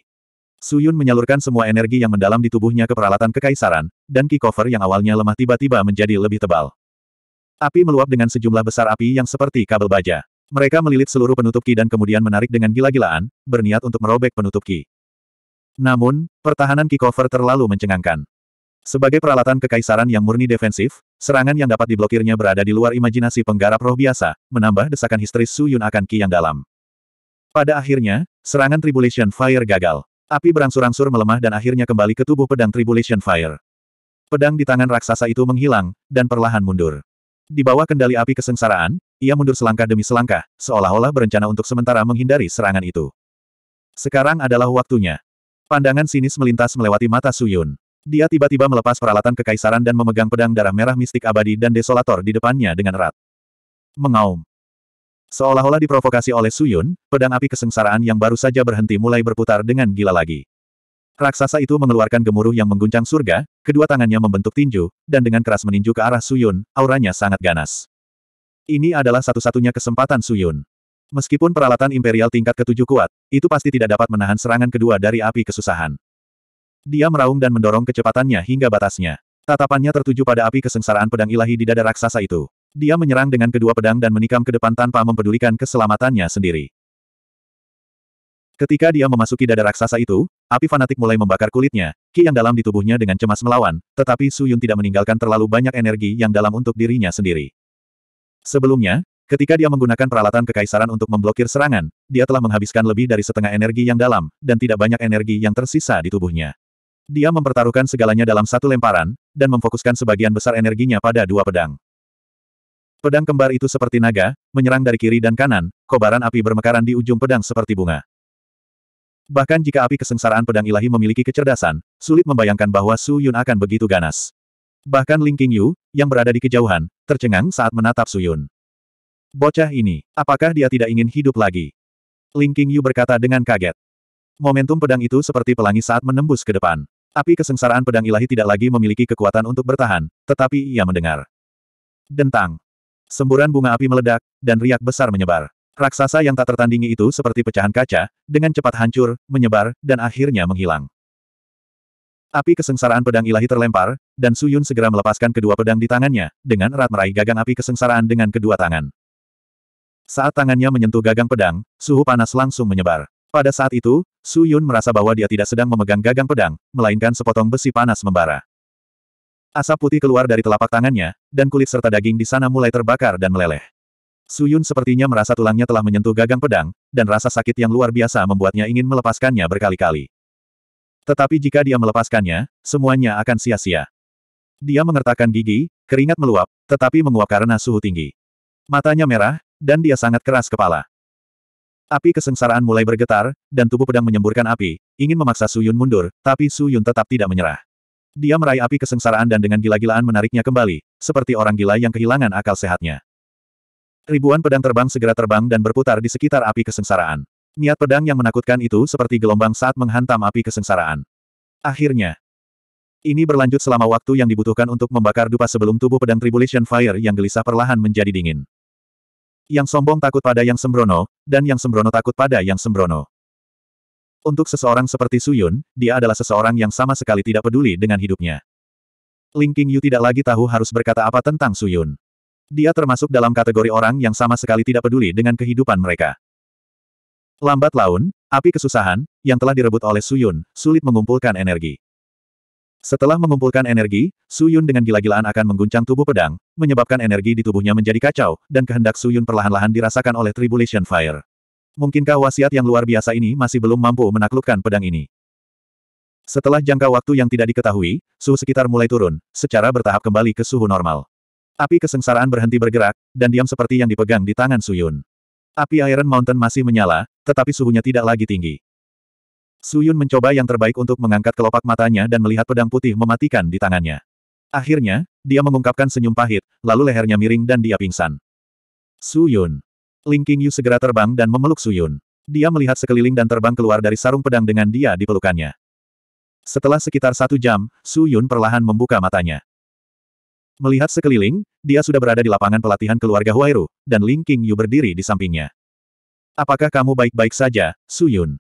Suyun menyalurkan semua energi yang mendalam di tubuhnya ke peralatan kekaisaran, dan key cover yang awalnya lemah tiba-tiba menjadi lebih tebal. Api meluap dengan sejumlah besar api yang seperti kabel baja. Mereka melilit seluruh penutup ki dan kemudian menarik dengan gila-gilaan, berniat untuk merobek penutup ki. Namun, pertahanan ki cover terlalu mencengangkan. Sebagai peralatan kekaisaran yang murni defensif, serangan yang dapat diblokirnya berada di luar imajinasi penggarap roh biasa, menambah desakan histeris Suyun akan ki yang dalam. Pada akhirnya, serangan Tribulation Fire gagal. Api berangsur-angsur melemah dan akhirnya kembali ke tubuh pedang Tribulation Fire. Pedang di tangan raksasa itu menghilang, dan perlahan mundur. Di bawah kendali api kesengsaraan, ia mundur selangkah demi selangkah, seolah-olah berencana untuk sementara menghindari serangan itu. Sekarang adalah waktunya. Pandangan sinis melintas melewati mata Suyun. Dia tiba-tiba melepas peralatan kekaisaran dan memegang pedang darah merah mistik abadi dan desolator di depannya dengan erat. Mengaum. Seolah-olah diprovokasi oleh Suyun, pedang api kesengsaraan yang baru saja berhenti mulai berputar dengan gila lagi. Raksasa itu mengeluarkan gemuruh yang mengguncang surga, kedua tangannya membentuk tinju, dan dengan keras meninju ke arah Suyun, auranya sangat ganas. Ini adalah satu-satunya kesempatan Suyun. Meskipun peralatan imperial tingkat ketujuh kuat, itu pasti tidak dapat menahan serangan kedua dari api kesusahan. Dia meraung dan mendorong kecepatannya hingga batasnya. Tatapannya tertuju pada api kesengsaraan pedang ilahi di dada raksasa itu. Dia menyerang dengan kedua pedang dan menikam ke depan tanpa mempedulikan keselamatannya sendiri. Ketika dia memasuki dada raksasa itu, api fanatik mulai membakar kulitnya, ki yang dalam di tubuhnya dengan cemas melawan, tetapi Su Yun tidak meninggalkan terlalu banyak energi yang dalam untuk dirinya sendiri. Sebelumnya, ketika dia menggunakan peralatan kekaisaran untuk memblokir serangan, dia telah menghabiskan lebih dari setengah energi yang dalam, dan tidak banyak energi yang tersisa di tubuhnya. Dia mempertaruhkan segalanya dalam satu lemparan, dan memfokuskan sebagian besar energinya pada dua pedang. Pedang kembar itu seperti naga, menyerang dari kiri dan kanan, kobaran api bermekaran di ujung pedang seperti bunga. Bahkan jika api kesengsaraan pedang ilahi memiliki kecerdasan, sulit membayangkan bahwa Su Yun akan begitu ganas. Bahkan Ling King Yu, yang berada di kejauhan, tercengang saat menatap Su Yun. Bocah ini, apakah dia tidak ingin hidup lagi? Ling King Yu berkata dengan kaget. Momentum pedang itu seperti pelangi saat menembus ke depan. Api kesengsaraan pedang ilahi tidak lagi memiliki kekuatan untuk bertahan, tetapi ia mendengar. Dentang. Semburan bunga api meledak, dan riak besar menyebar. Raksasa yang tak tertandingi itu seperti pecahan kaca, dengan cepat hancur, menyebar, dan akhirnya menghilang. Api kesengsaraan pedang ilahi terlempar, dan Suyun segera melepaskan kedua pedang di tangannya, dengan erat meraih gagang api kesengsaraan dengan kedua tangan. Saat tangannya menyentuh gagang pedang, suhu panas langsung menyebar. Pada saat itu, Suyun merasa bahwa dia tidak sedang memegang gagang pedang, melainkan sepotong besi panas membara. Asap putih keluar dari telapak tangannya, dan kulit serta daging di sana mulai terbakar dan meleleh. Suyun sepertinya merasa tulangnya telah menyentuh gagang pedang, dan rasa sakit yang luar biasa membuatnya ingin melepaskannya berkali-kali. Tetapi jika dia melepaskannya, semuanya akan sia-sia. Dia mengertakkan gigi, keringat meluap, tetapi menguap karena suhu tinggi. Matanya merah, dan dia sangat keras kepala. Api kesengsaraan mulai bergetar, dan tubuh pedang menyemburkan api, ingin memaksa Suyun mundur, tapi Suyun tetap tidak menyerah. Dia meraih api kesengsaraan dan dengan gila-gilaan menariknya kembali, seperti orang gila yang kehilangan akal sehatnya. Ribuan pedang terbang segera terbang dan berputar di sekitar api kesengsaraan. Niat pedang yang menakutkan itu seperti gelombang saat menghantam api kesengsaraan. Akhirnya, ini berlanjut selama waktu yang dibutuhkan untuk membakar dupa sebelum tubuh pedang Tribulation Fire yang gelisah perlahan menjadi dingin. Yang sombong takut pada yang sembrono, dan yang sembrono takut pada yang sembrono. Untuk seseorang seperti Suyun, dia adalah seseorang yang sama sekali tidak peduli dengan hidupnya. Ling Qingyu tidak lagi tahu harus berkata apa tentang Suyun. Dia termasuk dalam kategori orang yang sama sekali tidak peduli dengan kehidupan mereka. Lambat laun, api kesusahan, yang telah direbut oleh Suyun, sulit mengumpulkan energi. Setelah mengumpulkan energi, Suyun dengan gila-gilaan akan mengguncang tubuh pedang, menyebabkan energi di tubuhnya menjadi kacau, dan kehendak Suyun perlahan-lahan dirasakan oleh Tribulation Fire. Mungkinkah wasiat yang luar biasa ini masih belum mampu menaklukkan pedang ini? Setelah jangka waktu yang tidak diketahui, suhu sekitar mulai turun, secara bertahap kembali ke suhu normal. Api kesengsaraan berhenti bergerak, dan diam seperti yang dipegang di tangan Suyun. Api Iron Mountain masih menyala, tetapi suhunya tidak lagi tinggi. Suyun mencoba yang terbaik untuk mengangkat kelopak matanya dan melihat pedang putih mematikan di tangannya. Akhirnya, dia mengungkapkan senyum pahit, lalu lehernya miring dan dia pingsan. Suyun. Ling Qingyu segera terbang dan memeluk Suyun. Dia melihat sekeliling dan terbang keluar dari sarung pedang dengan dia di pelukannya. Setelah sekitar satu jam, Su Yun perlahan membuka matanya. Melihat sekeliling, dia sudah berada di lapangan pelatihan keluarga Huairu, dan Ling Yu berdiri di sampingnya. Apakah kamu baik-baik saja, Su Yun?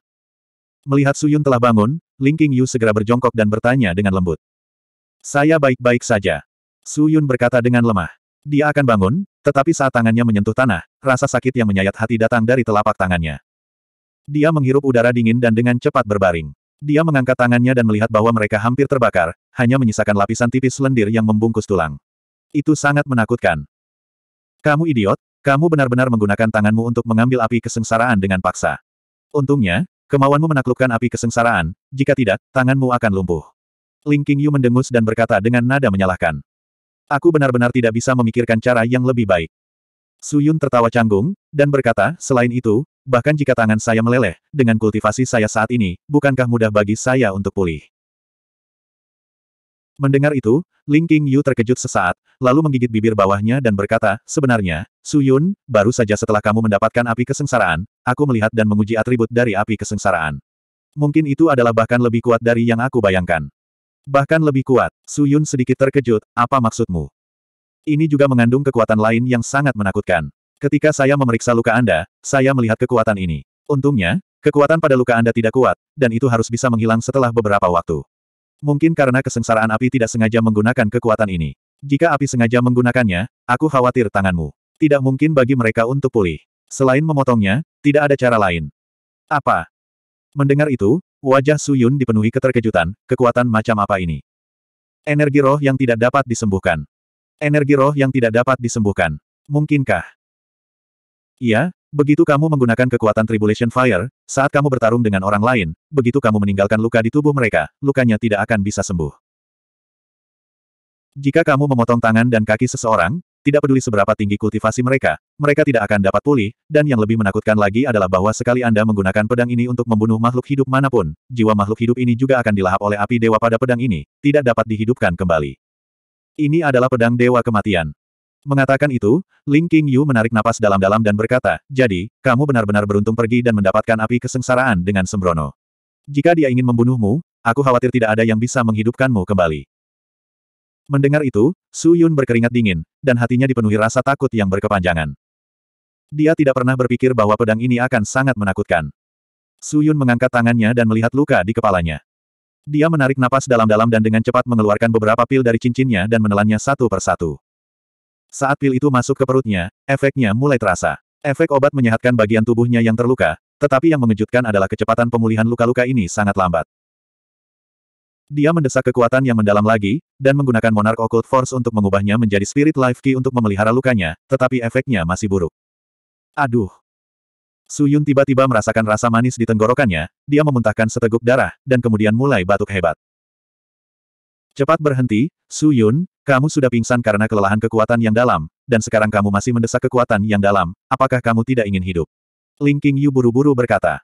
Melihat Su Yun telah bangun, Ling Yu segera berjongkok dan bertanya dengan lembut. Saya baik-baik saja. Su Yun berkata dengan lemah. Dia akan bangun, tetapi saat tangannya menyentuh tanah, rasa sakit yang menyayat hati datang dari telapak tangannya. Dia menghirup udara dingin dan dengan cepat berbaring. Dia mengangkat tangannya dan melihat bahwa mereka hampir terbakar, hanya menyisakan lapisan tipis lendir yang membungkus tulang. Itu sangat menakutkan. Kamu idiot, kamu benar-benar menggunakan tanganmu untuk mengambil api kesengsaraan dengan paksa. Untungnya, kemauanmu menaklukkan api kesengsaraan, jika tidak, tanganmu akan lumpuh. Ling Qingyu mendengus dan berkata dengan nada menyalahkan aku benar-benar tidak bisa memikirkan cara yang lebih baik. Suyun tertawa canggung, dan berkata, selain itu, bahkan jika tangan saya meleleh, dengan kultivasi saya saat ini, bukankah mudah bagi saya untuk pulih? Mendengar itu, Ling King Yu terkejut sesaat, lalu menggigit bibir bawahnya dan berkata, sebenarnya, Suyun, baru saja setelah kamu mendapatkan api kesengsaraan, aku melihat dan menguji atribut dari api kesengsaraan. Mungkin itu adalah bahkan lebih kuat dari yang aku bayangkan. Bahkan lebih kuat, Su Yun sedikit terkejut, apa maksudmu? Ini juga mengandung kekuatan lain yang sangat menakutkan. Ketika saya memeriksa luka Anda, saya melihat kekuatan ini. Untungnya, kekuatan pada luka Anda tidak kuat, dan itu harus bisa menghilang setelah beberapa waktu. Mungkin karena kesengsaraan api tidak sengaja menggunakan kekuatan ini. Jika api sengaja menggunakannya, aku khawatir tanganmu. Tidak mungkin bagi mereka untuk pulih. Selain memotongnya, tidak ada cara lain. Apa? Mendengar itu, Wajah Su Yun dipenuhi keterkejutan, kekuatan macam apa ini? Energi roh yang tidak dapat disembuhkan. Energi roh yang tidak dapat disembuhkan. Mungkinkah? Iya, begitu kamu menggunakan kekuatan Tribulation Fire, saat kamu bertarung dengan orang lain, begitu kamu meninggalkan luka di tubuh mereka, lukanya tidak akan bisa sembuh. Jika kamu memotong tangan dan kaki seseorang, tidak peduli seberapa tinggi kultivasi mereka, mereka tidak akan dapat pulih, dan yang lebih menakutkan lagi adalah bahwa sekali Anda menggunakan pedang ini untuk membunuh makhluk hidup manapun, jiwa makhluk hidup ini juga akan dilahap oleh api dewa pada pedang ini, tidak dapat dihidupkan kembali. Ini adalah pedang dewa kematian. Mengatakan itu, Ling King Yu menarik napas dalam-dalam dan berkata, jadi, kamu benar-benar beruntung pergi dan mendapatkan api kesengsaraan dengan sembrono. Jika dia ingin membunuhmu, aku khawatir tidak ada yang bisa menghidupkanmu kembali. Mendengar itu, Su Yun berkeringat dingin, dan hatinya dipenuhi rasa takut yang berkepanjangan. Dia tidak pernah berpikir bahwa pedang ini akan sangat menakutkan. Suyun mengangkat tangannya dan melihat luka di kepalanya. Dia menarik napas dalam-dalam dan dengan cepat mengeluarkan beberapa pil dari cincinnya dan menelannya satu persatu. Saat pil itu masuk ke perutnya, efeknya mulai terasa. Efek obat menyehatkan bagian tubuhnya yang terluka, tetapi yang mengejutkan adalah kecepatan pemulihan luka-luka ini sangat lambat. Dia mendesak kekuatan yang mendalam lagi, dan menggunakan Monarch Occult Force untuk mengubahnya menjadi Spirit Life Key untuk memelihara lukanya, tetapi efeknya masih buruk. Aduh. Suyun tiba-tiba merasakan rasa manis di tenggorokannya, dia memuntahkan seteguk darah, dan kemudian mulai batuk hebat. Cepat berhenti, Suyun, kamu sudah pingsan karena kelelahan kekuatan yang dalam, dan sekarang kamu masih mendesak kekuatan yang dalam, apakah kamu tidak ingin hidup? Ling King Yu buru-buru berkata.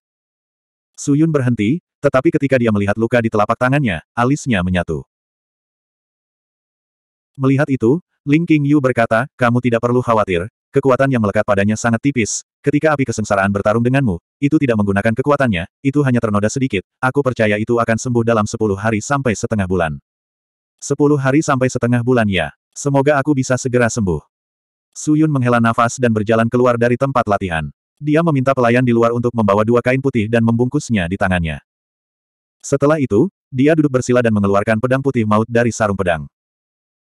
Suyun berhenti, tetapi ketika dia melihat luka di telapak tangannya, alisnya menyatu. Melihat itu, Ling King Yu berkata, kamu tidak perlu khawatir, Kekuatan yang melekat padanya sangat tipis. Ketika api kesengsaraan bertarung denganmu, itu tidak menggunakan kekuatannya, itu hanya ternoda sedikit. Aku percaya itu akan sembuh dalam sepuluh hari sampai setengah bulan. Sepuluh hari sampai setengah bulan ya. Semoga aku bisa segera sembuh. Suyun menghela nafas dan berjalan keluar dari tempat latihan. Dia meminta pelayan di luar untuk membawa dua kain putih dan membungkusnya di tangannya. Setelah itu, dia duduk bersila dan mengeluarkan pedang putih maut dari sarung pedang.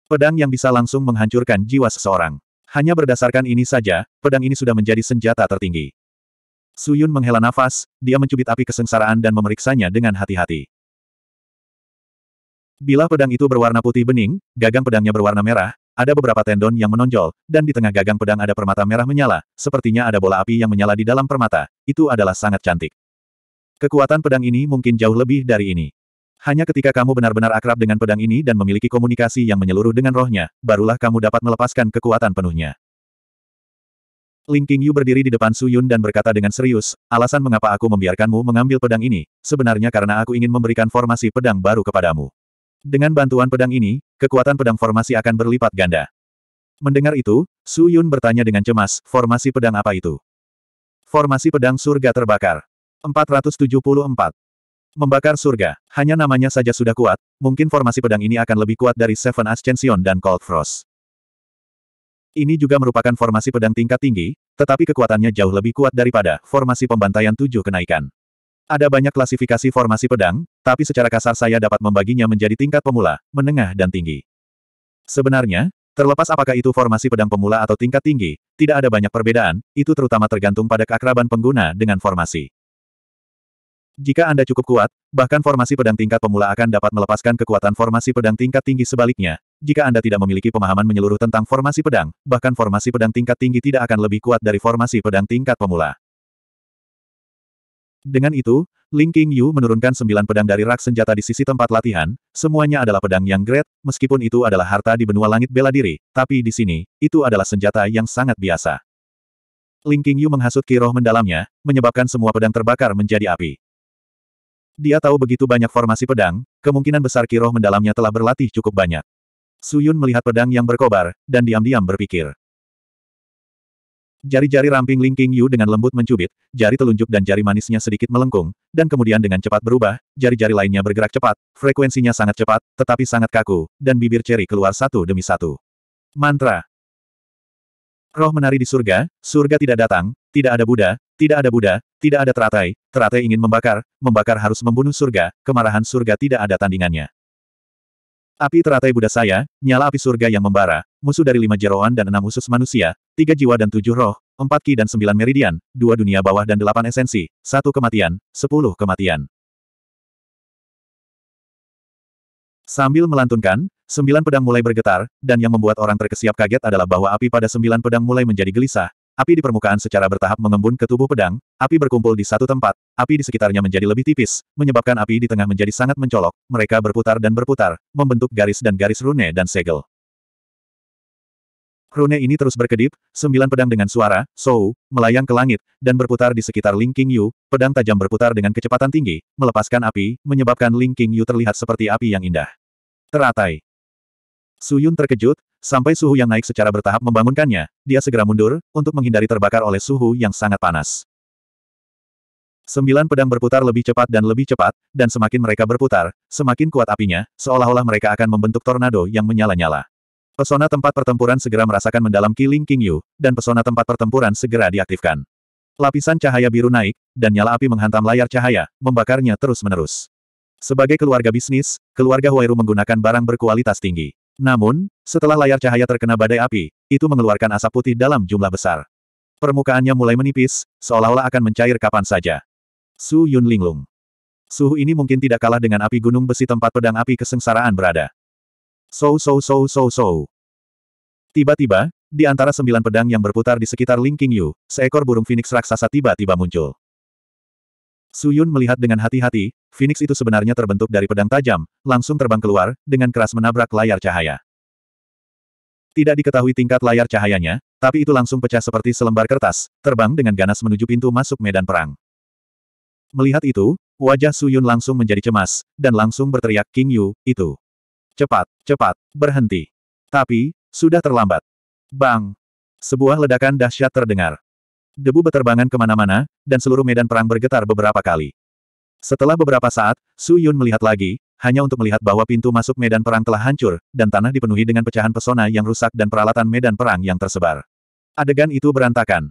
Pedang yang bisa langsung menghancurkan jiwa seseorang. Hanya berdasarkan ini saja, pedang ini sudah menjadi senjata tertinggi. Suyun menghela nafas, dia mencubit api kesengsaraan dan memeriksanya dengan hati-hati. Bila pedang itu berwarna putih bening, gagang pedangnya berwarna merah, ada beberapa tendon yang menonjol, dan di tengah gagang pedang ada permata merah menyala, sepertinya ada bola api yang menyala di dalam permata, itu adalah sangat cantik. Kekuatan pedang ini mungkin jauh lebih dari ini. Hanya ketika kamu benar-benar akrab dengan pedang ini dan memiliki komunikasi yang menyeluruh dengan rohnya, barulah kamu dapat melepaskan kekuatan penuhnya. Ling Qingyu berdiri di depan Su Yun dan berkata dengan serius, alasan mengapa aku membiarkanmu mengambil pedang ini, sebenarnya karena aku ingin memberikan formasi pedang baru kepadamu. Dengan bantuan pedang ini, kekuatan pedang formasi akan berlipat ganda. Mendengar itu, Su Yun bertanya dengan cemas, formasi pedang apa itu? Formasi pedang surga terbakar. 474. Membakar surga, hanya namanya saja sudah kuat, mungkin formasi pedang ini akan lebih kuat dari Seven Ascension dan Cold Frost. Ini juga merupakan formasi pedang tingkat tinggi, tetapi kekuatannya jauh lebih kuat daripada formasi pembantaian tujuh kenaikan. Ada banyak klasifikasi formasi pedang, tapi secara kasar saya dapat membaginya menjadi tingkat pemula, menengah dan tinggi. Sebenarnya, Terlepas apakah itu formasi pedang pemula atau tingkat tinggi, tidak ada banyak perbedaan, itu terutama tergantung pada keakraban pengguna dengan formasi. Jika Anda cukup kuat, bahkan formasi pedang tingkat pemula akan dapat melepaskan kekuatan formasi pedang tingkat tinggi sebaliknya. Jika Anda tidak memiliki pemahaman menyeluruh tentang formasi pedang, bahkan formasi pedang tingkat tinggi tidak akan lebih kuat dari formasi pedang tingkat pemula. Dengan itu, Ling King Yu menurunkan sembilan pedang dari rak senjata di sisi tempat latihan, semuanya adalah pedang yang great, meskipun itu adalah harta di benua langit bela diri, tapi di sini, itu adalah senjata yang sangat biasa. Ling King Yu menghasut kiroh mendalamnya, menyebabkan semua pedang terbakar menjadi api. Dia tahu begitu banyak formasi pedang, kemungkinan besar Kiroh mendalamnya telah berlatih cukup banyak. Suyun melihat pedang yang berkobar, dan diam-diam berpikir. Jari-jari ramping Ling King Yu dengan lembut mencubit, jari telunjuk dan jari manisnya sedikit melengkung, dan kemudian dengan cepat berubah, jari-jari lainnya bergerak cepat, frekuensinya sangat cepat, tetapi sangat kaku, dan bibir ceri keluar satu demi satu. Mantra Roh menari di surga, surga tidak datang, tidak ada Buddha, tidak ada Buddha, tidak ada teratai, teratai ingin membakar, membakar harus membunuh surga, kemarahan surga tidak ada tandingannya. Api teratai Buddha saya, nyala api surga yang membara, musuh dari lima jeroan dan enam usus manusia, tiga jiwa dan tujuh roh, empat ki dan sembilan meridian, dua dunia bawah dan delapan esensi, satu kematian, sepuluh kematian. Sambil melantunkan, sembilan pedang mulai bergetar, dan yang membuat orang terkesiap kaget adalah bahwa api pada sembilan pedang mulai menjadi gelisah, Api di permukaan secara bertahap mengembun ke tubuh pedang, api berkumpul di satu tempat, api di sekitarnya menjadi lebih tipis, menyebabkan api di tengah menjadi sangat mencolok, mereka berputar dan berputar, membentuk garis dan garis rune dan segel. Rune ini terus berkedip, sembilan pedang dengan suara, sou, melayang ke langit, dan berputar di sekitar Ling King pedang tajam berputar dengan kecepatan tinggi, melepaskan api, menyebabkan Ling King terlihat seperti api yang indah. Teratai. Su Yun terkejut, sampai suhu yang naik secara bertahap membangunkannya, dia segera mundur, untuk menghindari terbakar oleh suhu yang sangat panas. Sembilan pedang berputar lebih cepat dan lebih cepat, dan semakin mereka berputar, semakin kuat apinya, seolah-olah mereka akan membentuk tornado yang menyala-nyala. Pesona tempat pertempuran segera merasakan mendalam Killing King Yu, dan pesona tempat pertempuran segera diaktifkan. Lapisan cahaya biru naik, dan nyala api menghantam layar cahaya, membakarnya terus-menerus. Sebagai keluarga bisnis, keluarga Huairu menggunakan barang berkualitas tinggi. Namun, setelah layar cahaya terkena badai api, itu mengeluarkan asap putih dalam jumlah besar. Permukaannya mulai menipis, seolah-olah akan mencair kapan saja. Su Yun linglung. Suhu ini mungkin tidak kalah dengan api gunung besi tempat pedang api kesengsaraan berada. So so so so so. Tiba-tiba, di antara sembilan pedang yang berputar di sekitar Ling King Yu, seekor burung phoenix raksasa tiba-tiba muncul. Su Yun melihat dengan hati-hati, Phoenix itu sebenarnya terbentuk dari pedang tajam, langsung terbang keluar, dengan keras menabrak layar cahaya. Tidak diketahui tingkat layar cahayanya, tapi itu langsung pecah seperti selembar kertas, terbang dengan ganas menuju pintu masuk medan perang. Melihat itu, wajah Su Yun langsung menjadi cemas, dan langsung berteriak King Yu, itu. Cepat, cepat, berhenti. Tapi, sudah terlambat. Bang! Sebuah ledakan dahsyat terdengar. Debu beterbangan kemana-mana, dan seluruh medan perang bergetar beberapa kali. Setelah beberapa saat, Su Yun melihat lagi, hanya untuk melihat bahwa pintu masuk medan perang telah hancur, dan tanah dipenuhi dengan pecahan pesona yang rusak dan peralatan medan perang yang tersebar. Adegan itu berantakan.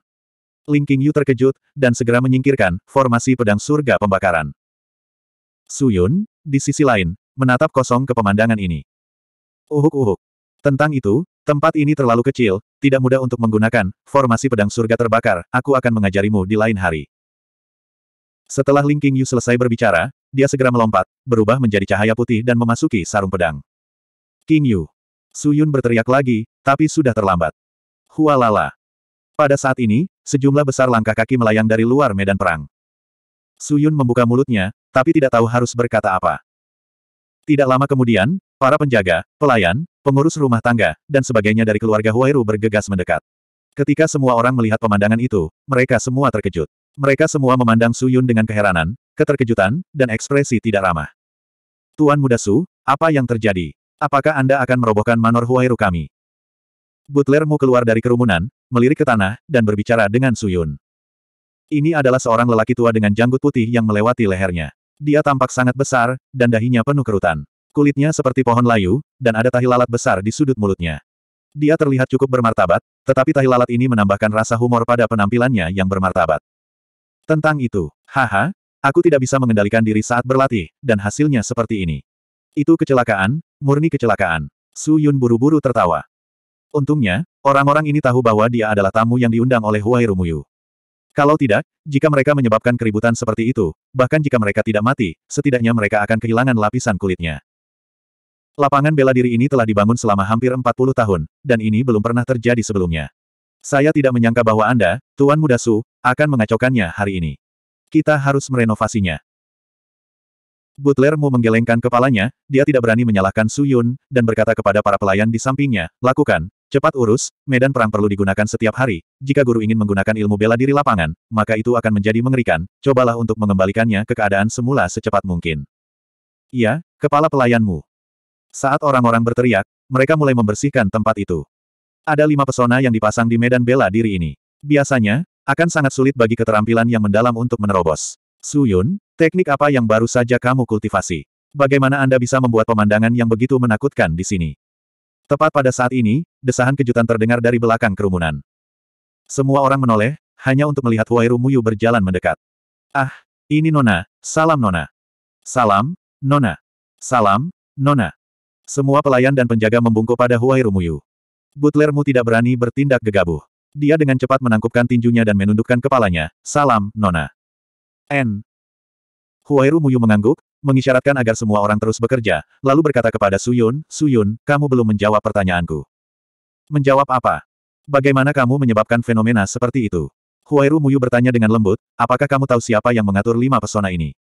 Ling Qingyu terkejut, dan segera menyingkirkan formasi pedang surga pembakaran. Su Yun, di sisi lain, menatap kosong ke pemandangan ini. Uhuk-uhuk. Tentang itu, tempat ini terlalu kecil, tidak mudah untuk menggunakan formasi pedang surga terbakar, aku akan mengajarimu di lain hari. Setelah Ling Qingyu selesai berbicara, dia segera melompat, berubah menjadi cahaya putih dan memasuki sarung pedang. King Yu. Yun berteriak lagi, tapi sudah terlambat. Hualala. Pada saat ini, sejumlah besar langkah kaki melayang dari luar medan perang. Su Yun membuka mulutnya, tapi tidak tahu harus berkata apa. Tidak lama kemudian, para penjaga, pelayan, pengurus rumah tangga, dan sebagainya dari keluarga Huairu bergegas mendekat. Ketika semua orang melihat pemandangan itu, mereka semua terkejut. Mereka semua memandang Su Yun dengan keheranan, keterkejutan, dan ekspresi tidak ramah. Tuan Muda Su, apa yang terjadi? Apakah Anda akan merobohkan Manor Huairu kami? Butlermu keluar dari kerumunan, melirik ke tanah, dan berbicara dengan Su Yun. Ini adalah seorang lelaki tua dengan janggut putih yang melewati lehernya. Dia tampak sangat besar, dan dahinya penuh kerutan. Kulitnya seperti pohon layu, dan ada tahi lalat besar di sudut mulutnya. Dia terlihat cukup bermartabat, tetapi tahi lalat ini menambahkan rasa humor pada penampilannya yang bermartabat. Tentang itu, haha, aku tidak bisa mengendalikan diri saat berlatih, dan hasilnya seperti ini. Itu kecelakaan, murni kecelakaan. Su Yun buru-buru tertawa. Untungnya, orang-orang ini tahu bahwa dia adalah tamu yang diundang oleh Huai Rumuyu. Kalau tidak, jika mereka menyebabkan keributan seperti itu, bahkan jika mereka tidak mati, setidaknya mereka akan kehilangan lapisan kulitnya. Lapangan bela diri ini telah dibangun selama hampir 40 tahun, dan ini belum pernah terjadi sebelumnya. Saya tidak menyangka bahwa Anda, Tuan Muda Su, akan mengacaukannya hari ini. Kita harus merenovasinya. Butlermu menggelengkan kepalanya, dia tidak berani menyalahkan Su Yun, dan berkata kepada para pelayan di sampingnya, lakukan, cepat urus, medan perang perlu digunakan setiap hari, jika guru ingin menggunakan ilmu bela diri lapangan, maka itu akan menjadi mengerikan, cobalah untuk mengembalikannya ke keadaan semula secepat mungkin. Iya, kepala pelayanmu. Saat orang-orang berteriak, mereka mulai membersihkan tempat itu. Ada lima pesona yang dipasang di medan bela diri ini. Biasanya, akan sangat sulit bagi keterampilan yang mendalam untuk menerobos. Suyun, teknik apa yang baru saja kamu kultivasi? Bagaimana Anda bisa membuat pemandangan yang begitu menakutkan di sini? Tepat pada saat ini, desahan kejutan terdengar dari belakang kerumunan. Semua orang menoleh, hanya untuk melihat Huairu Muyu berjalan mendekat. Ah, ini Nona, salam Nona. Salam, Nona. Salam, Nona. Semua pelayan dan penjaga membungkuk pada Huairu Muyu. Butlermu tidak berani bertindak gegabah. Dia dengan cepat menangkupkan tinjunya dan menundukkan kepalanya. Salam, Nona. N. Huairu Muyu mengangguk, mengisyaratkan agar semua orang terus bekerja, lalu berkata kepada Suyun, Suyun, kamu belum menjawab pertanyaanku. Menjawab apa? Bagaimana kamu menyebabkan fenomena seperti itu? Huairu Muyu bertanya dengan lembut, apakah kamu tahu siapa yang mengatur lima pesona ini?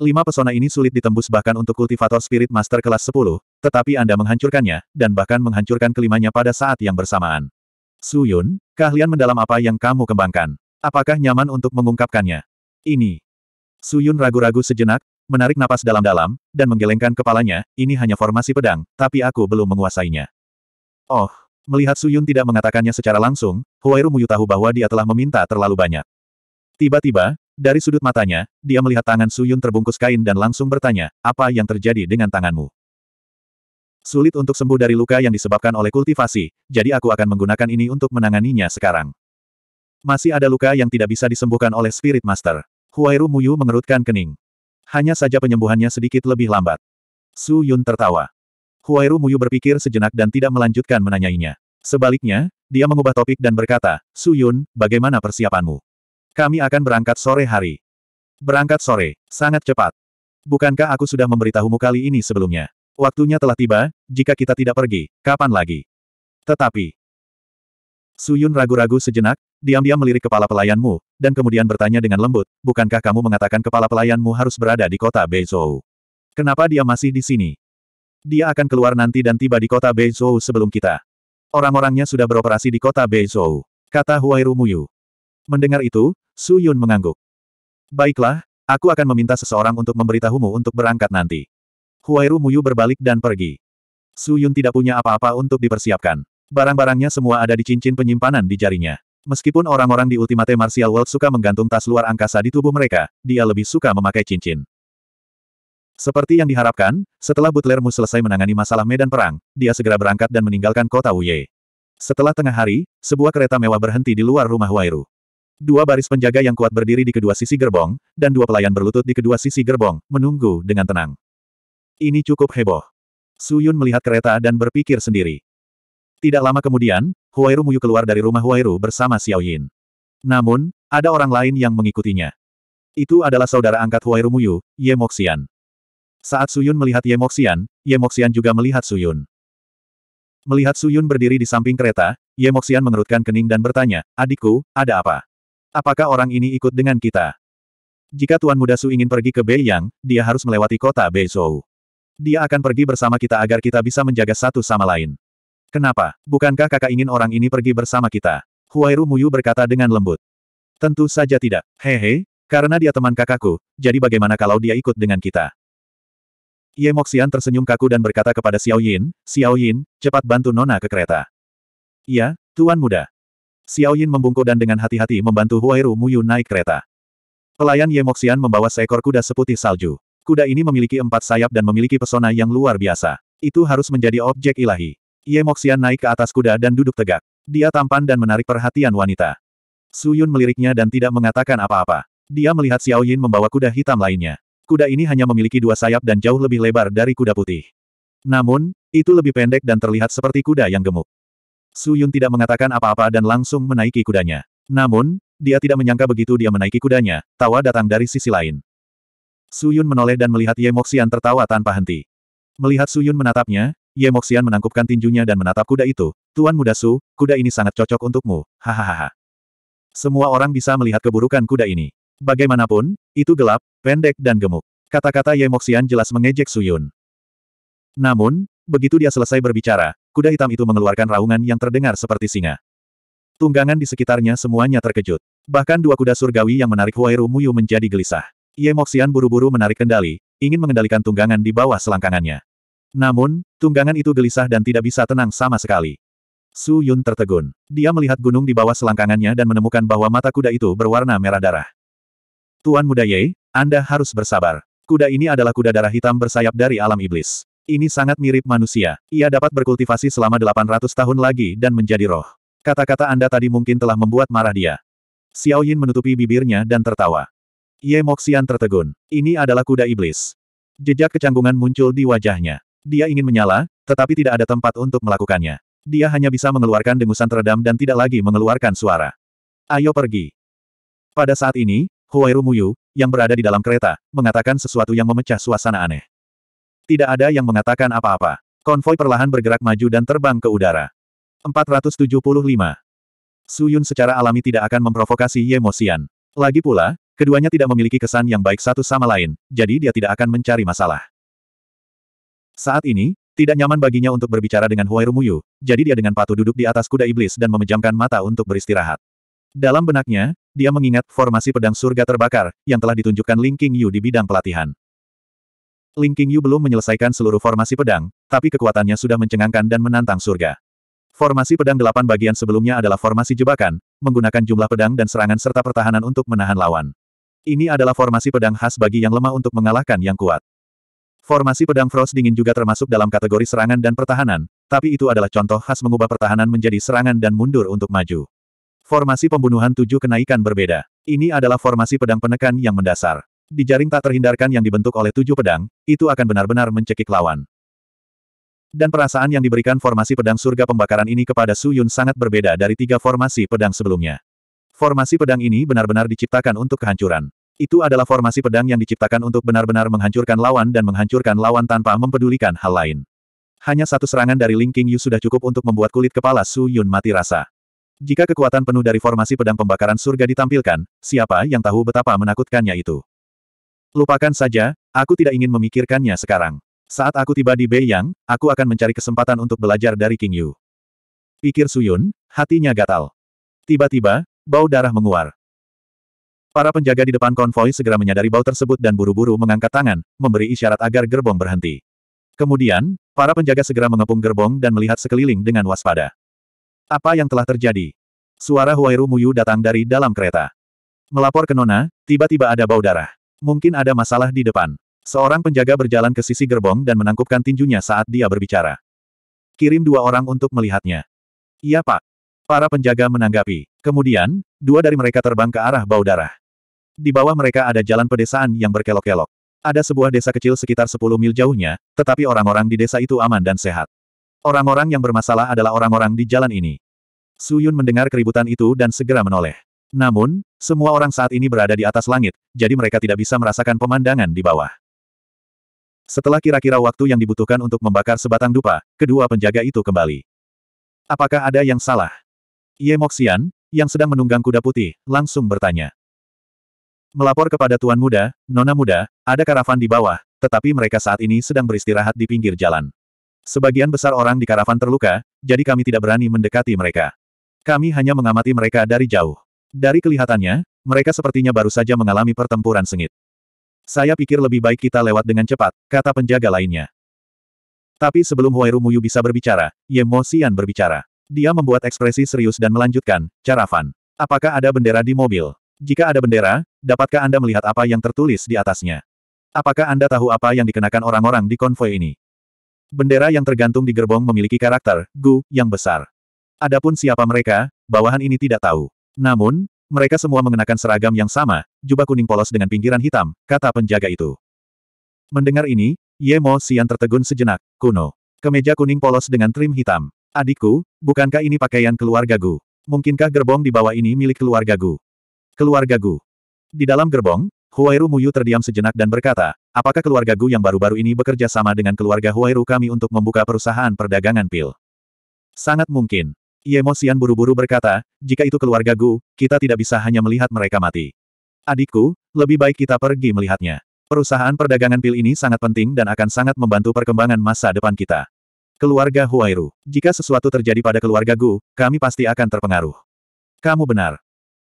Lima pesona ini sulit ditembus bahkan untuk kultivator spirit master kelas 10, tetapi Anda menghancurkannya, dan bahkan menghancurkan kelimanya pada saat yang bersamaan. Su Yun, keahlian mendalam apa yang kamu kembangkan? Apakah nyaman untuk mengungkapkannya? Ini. Su Yun ragu-ragu sejenak, menarik napas dalam-dalam, dan menggelengkan kepalanya, ini hanya formasi pedang, tapi aku belum menguasainya. Oh, melihat Su Yun tidak mengatakannya secara langsung, Huairu Muyu tahu bahwa dia telah meminta terlalu banyak. Tiba-tiba, dari sudut matanya, dia melihat tangan Suyun terbungkus kain dan langsung bertanya, apa yang terjadi dengan tanganmu? Sulit untuk sembuh dari luka yang disebabkan oleh kultivasi, jadi aku akan menggunakan ini untuk menanganinya sekarang. Masih ada luka yang tidak bisa disembuhkan oleh Spirit Master. Huairu Muyu mengerutkan kening. Hanya saja penyembuhannya sedikit lebih lambat. Su Yun tertawa. Huairu Muyu berpikir sejenak dan tidak melanjutkan menanyainya. Sebaliknya, dia mengubah topik dan berkata, Su Yun, bagaimana persiapanmu? Kami akan berangkat sore hari. Berangkat sore, sangat cepat. Bukankah aku sudah memberitahumu kali ini sebelumnya? Waktunya telah tiba, jika kita tidak pergi, kapan lagi? Tetapi... Suyun ragu-ragu sejenak, diam-diam melirik kepala pelayanmu, dan kemudian bertanya dengan lembut, bukankah kamu mengatakan kepala pelayanmu harus berada di kota Beizhou? Kenapa dia masih di sini? Dia akan keluar nanti dan tiba di kota Beizhou sebelum kita. Orang-orangnya sudah beroperasi di kota Beizhou, kata Huairu Muyu. Mendengar itu, Su Yun mengangguk. Baiklah, aku akan meminta seseorang untuk memberitahumu untuk berangkat nanti. Huairu Muyu berbalik dan pergi. Su Yun tidak punya apa-apa untuk dipersiapkan. Barang-barangnya semua ada di cincin penyimpanan di jarinya. Meskipun orang-orang di Ultimate Martial World suka menggantung tas luar angkasa di tubuh mereka, dia lebih suka memakai cincin. Seperti yang diharapkan, setelah Butler Mu selesai menangani masalah medan perang, dia segera berangkat dan meninggalkan kota Wuye. Setelah tengah hari, sebuah kereta mewah berhenti di luar rumah Wairu. Dua baris penjaga yang kuat berdiri di kedua sisi gerbong, dan dua pelayan berlutut di kedua sisi gerbong, menunggu dengan tenang. Ini cukup heboh. Su Yun melihat kereta dan berpikir sendiri. Tidak lama kemudian, Huairu Muyu keluar dari rumah Huairu bersama Xiao Yin. Namun, ada orang lain yang mengikutinya. Itu adalah saudara angkat Huairu Muyu, Ye Moxian. Saat Su Yun melihat Ye Moxian, Ye Moxian juga melihat Su Yun. Melihat Su Yun berdiri di samping kereta, Ye Moxian mengerutkan kening dan bertanya, adikku, ada apa? Apakah orang ini ikut dengan kita? Jika Tuan Muda Su ingin pergi ke Beiyang, dia harus melewati kota Beizhou. Dia akan pergi bersama kita agar kita bisa menjaga satu sama lain. Kenapa? Bukankah kakak ingin orang ini pergi bersama kita? Huairu Muyu berkata dengan lembut. Tentu saja tidak. Hehe, karena dia teman kakakku, jadi bagaimana kalau dia ikut dengan kita? Ye Moxian tersenyum kaku dan berkata kepada Xiao Yin, Xiao Yin, cepat bantu Nona ke kereta. Iya, Tuan Muda. Xiao Yin membungkuk dan dengan hati-hati membantu Huairu Muyu naik kereta. Pelayan Ye Moxian membawa seekor kuda seputih salju. Kuda ini memiliki empat sayap dan memiliki pesona yang luar biasa. Itu harus menjadi objek ilahi. Ye Moxian naik ke atas kuda dan duduk tegak. Dia tampan dan menarik perhatian wanita. Su Yun meliriknya dan tidak mengatakan apa-apa. Dia melihat Xiao Yin membawa kuda hitam lainnya. Kuda ini hanya memiliki dua sayap dan jauh lebih lebar dari kuda putih. Namun, itu lebih pendek dan terlihat seperti kuda yang gemuk. Su Yun tidak mengatakan apa-apa dan langsung menaiki kudanya. Namun, dia tidak menyangka begitu dia menaiki kudanya, tawa datang dari sisi lain. Su Yun menoleh dan melihat Ye Moxian tertawa tanpa henti. Melihat Su Yun menatapnya, Ye Moxian menangkupkan tinjunya dan menatap kuda itu. Tuan muda Su, kuda ini sangat cocok untukmu, hahaha. Semua orang bisa melihat keburukan kuda ini. Bagaimanapun, itu gelap, pendek dan gemuk. Kata-kata Ye Moxian jelas mengejek Su Yun. Namun, begitu dia selesai berbicara, kuda hitam itu mengeluarkan raungan yang terdengar seperti singa. Tunggangan di sekitarnya semuanya terkejut. Bahkan dua kuda surgawi yang menarik Huairu Muyu menjadi gelisah. Ye Moxian buru-buru menarik kendali, ingin mengendalikan tunggangan di bawah selangkangannya. Namun, tunggangan itu gelisah dan tidak bisa tenang sama sekali. Su Yun tertegun. Dia melihat gunung di bawah selangkangannya dan menemukan bahwa mata kuda itu berwarna merah darah. Tuan Muda Ye, Anda harus bersabar. Kuda ini adalah kuda darah hitam bersayap dari alam iblis. Ini sangat mirip manusia. Ia dapat berkultivasi selama 800 tahun lagi dan menjadi roh. Kata-kata Anda tadi mungkin telah membuat marah dia. Xiao Yin menutupi bibirnya dan tertawa. Ye Moxian tertegun. Ini adalah kuda iblis. Jejak kecanggungan muncul di wajahnya. Dia ingin menyala, tetapi tidak ada tempat untuk melakukannya. Dia hanya bisa mengeluarkan dengusan teredam dan tidak lagi mengeluarkan suara. Ayo pergi. Pada saat ini, Huairu Muyu, yang berada di dalam kereta, mengatakan sesuatu yang memecah suasana aneh. Tidak ada yang mengatakan apa-apa. Konvoi perlahan bergerak maju dan terbang ke udara. 475. Suyun secara alami tidak akan memprovokasi Ye Xian. Lagi pula, keduanya tidak memiliki kesan yang baik satu sama lain, jadi dia tidak akan mencari masalah. Saat ini, tidak nyaman baginya untuk berbicara dengan Huai Rumuyu, jadi dia dengan patuh duduk di atas kuda iblis dan memejamkan mata untuk beristirahat. Dalam benaknya, dia mengingat formasi pedang surga terbakar, yang telah ditunjukkan Ling King Yu di bidang pelatihan. Ling Qingyu belum menyelesaikan seluruh formasi pedang, tapi kekuatannya sudah mencengangkan dan menantang surga. Formasi pedang delapan bagian sebelumnya adalah formasi jebakan, menggunakan jumlah pedang dan serangan serta pertahanan untuk menahan lawan. Ini adalah formasi pedang khas bagi yang lemah untuk mengalahkan yang kuat. Formasi pedang Frost dingin juga termasuk dalam kategori serangan dan pertahanan, tapi itu adalah contoh khas mengubah pertahanan menjadi serangan dan mundur untuk maju. Formasi pembunuhan tujuh kenaikan berbeda. Ini adalah formasi pedang penekan yang mendasar di jaring tak terhindarkan yang dibentuk oleh tujuh pedang, itu akan benar-benar mencekik lawan. Dan perasaan yang diberikan formasi pedang surga pembakaran ini kepada Su Yun sangat berbeda dari tiga formasi pedang sebelumnya. Formasi pedang ini benar-benar diciptakan untuk kehancuran. Itu adalah formasi pedang yang diciptakan untuk benar-benar menghancurkan lawan dan menghancurkan lawan tanpa mempedulikan hal lain. Hanya satu serangan dari Ling Qingyu Yu sudah cukup untuk membuat kulit kepala Su Yun mati rasa. Jika kekuatan penuh dari formasi pedang pembakaran surga ditampilkan, siapa yang tahu betapa menakutkannya itu. Lupakan saja, aku tidak ingin memikirkannya sekarang. Saat aku tiba di Beiyang, aku akan mencari kesempatan untuk belajar dari King Yu. Pikir Suyun, hatinya gatal. Tiba-tiba, bau darah menguar. Para penjaga di depan konvoi segera menyadari bau tersebut dan buru-buru mengangkat tangan, memberi isyarat agar gerbong berhenti. Kemudian, para penjaga segera mengepung gerbong dan melihat sekeliling dengan waspada. Apa yang telah terjadi? Suara Huairu Muyu datang dari dalam kereta. Melapor ke Nona, tiba-tiba ada bau darah. Mungkin ada masalah di depan. Seorang penjaga berjalan ke sisi gerbong dan menangkupkan tinjunya saat dia berbicara. Kirim dua orang untuk melihatnya. Iya pak. Para penjaga menanggapi. Kemudian, dua dari mereka terbang ke arah bau darah. Di bawah mereka ada jalan pedesaan yang berkelok-kelok. Ada sebuah desa kecil sekitar 10 mil jauhnya, tetapi orang-orang di desa itu aman dan sehat. Orang-orang yang bermasalah adalah orang-orang di jalan ini. Suyun mendengar keributan itu dan segera menoleh. Namun, semua orang saat ini berada di atas langit, jadi mereka tidak bisa merasakan pemandangan di bawah. Setelah kira-kira waktu yang dibutuhkan untuk membakar sebatang dupa, kedua penjaga itu kembali. Apakah ada yang salah? Ye Moxian, yang sedang menunggang kuda putih, langsung bertanya. Melapor kepada Tuan Muda, Nona Muda, ada karavan di bawah, tetapi mereka saat ini sedang beristirahat di pinggir jalan. Sebagian besar orang di karavan terluka, jadi kami tidak berani mendekati mereka. Kami hanya mengamati mereka dari jauh. Dari kelihatannya, mereka sepertinya baru saja mengalami pertempuran sengit. Saya pikir lebih baik kita lewat dengan cepat, kata penjaga lainnya. Tapi sebelum Huairu Muyu bisa berbicara, Ye Mo Xian berbicara. Dia membuat ekspresi serius dan melanjutkan, Carafan. Apakah ada bendera di mobil? Jika ada bendera, dapatkah Anda melihat apa yang tertulis di atasnya? Apakah Anda tahu apa yang dikenakan orang-orang di konvoi ini? Bendera yang tergantung di gerbong memiliki karakter, Gu, yang besar. Adapun siapa mereka, bawahan ini tidak tahu. Namun, mereka semua mengenakan seragam yang sama, jubah kuning polos dengan pinggiran hitam, kata penjaga itu. Mendengar ini, Ye Mo Xian tertegun sejenak, kuno. Kemeja kuning polos dengan trim hitam. Adikku, bukankah ini pakaian keluarga Gu? Mungkinkah gerbong di bawah ini milik keluarga Gu? Keluarga Gu. Di dalam gerbong, Huairu Muyu terdiam sejenak dan berkata, apakah keluarga Gu yang baru-baru ini bekerja sama dengan keluarga Huairu kami untuk membuka perusahaan perdagangan pil? Sangat mungkin. Yemo Xian buru-buru berkata, jika itu keluarga Gu, kita tidak bisa hanya melihat mereka mati. Adikku, lebih baik kita pergi melihatnya. Perusahaan perdagangan pil ini sangat penting dan akan sangat membantu perkembangan masa depan kita. Keluarga Huairu, jika sesuatu terjadi pada keluarga Gu, kami pasti akan terpengaruh. Kamu benar.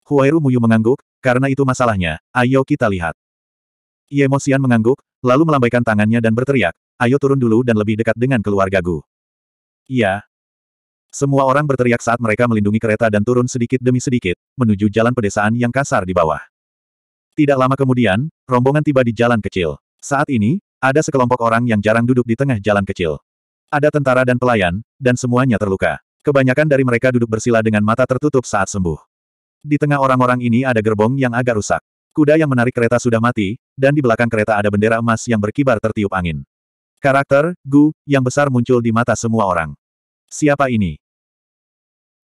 Huairu Muyu mengangguk, karena itu masalahnya, ayo kita lihat. Yemo Xian mengangguk, lalu melambaikan tangannya dan berteriak, ayo turun dulu dan lebih dekat dengan keluarga Gu. Iya, semua orang berteriak saat mereka melindungi kereta dan turun sedikit demi sedikit, menuju jalan pedesaan yang kasar di bawah. Tidak lama kemudian, rombongan tiba di jalan kecil. Saat ini, ada sekelompok orang yang jarang duduk di tengah jalan kecil. Ada tentara dan pelayan, dan semuanya terluka. Kebanyakan dari mereka duduk bersila dengan mata tertutup saat sembuh. Di tengah orang-orang ini ada gerbong yang agak rusak. Kuda yang menarik kereta sudah mati, dan di belakang kereta ada bendera emas yang berkibar tertiup angin. Karakter, Gu, yang besar muncul di mata semua orang. Siapa ini?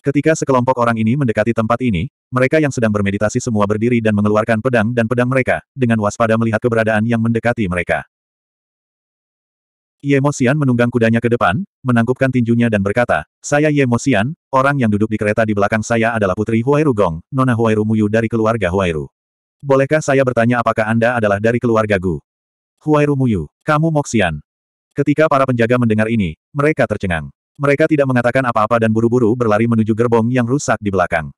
Ketika sekelompok orang ini mendekati tempat ini, mereka yang sedang bermeditasi semua berdiri dan mengeluarkan pedang dan pedang mereka, dengan waspada melihat keberadaan yang mendekati mereka. Yemosian menunggang kudanya ke depan, menangkupkan tinjunya dan berkata, Saya Yemosian, orang yang duduk di kereta di belakang saya adalah putri Huairu Gong, nona Huairu Muyu dari keluarga Huairu. Bolehkah saya bertanya apakah Anda adalah dari keluarga Gu? Huairu Muyu, kamu Moxian. Ketika para penjaga mendengar ini, mereka tercengang. Mereka tidak mengatakan apa-apa dan buru-buru berlari menuju gerbong yang rusak di belakang.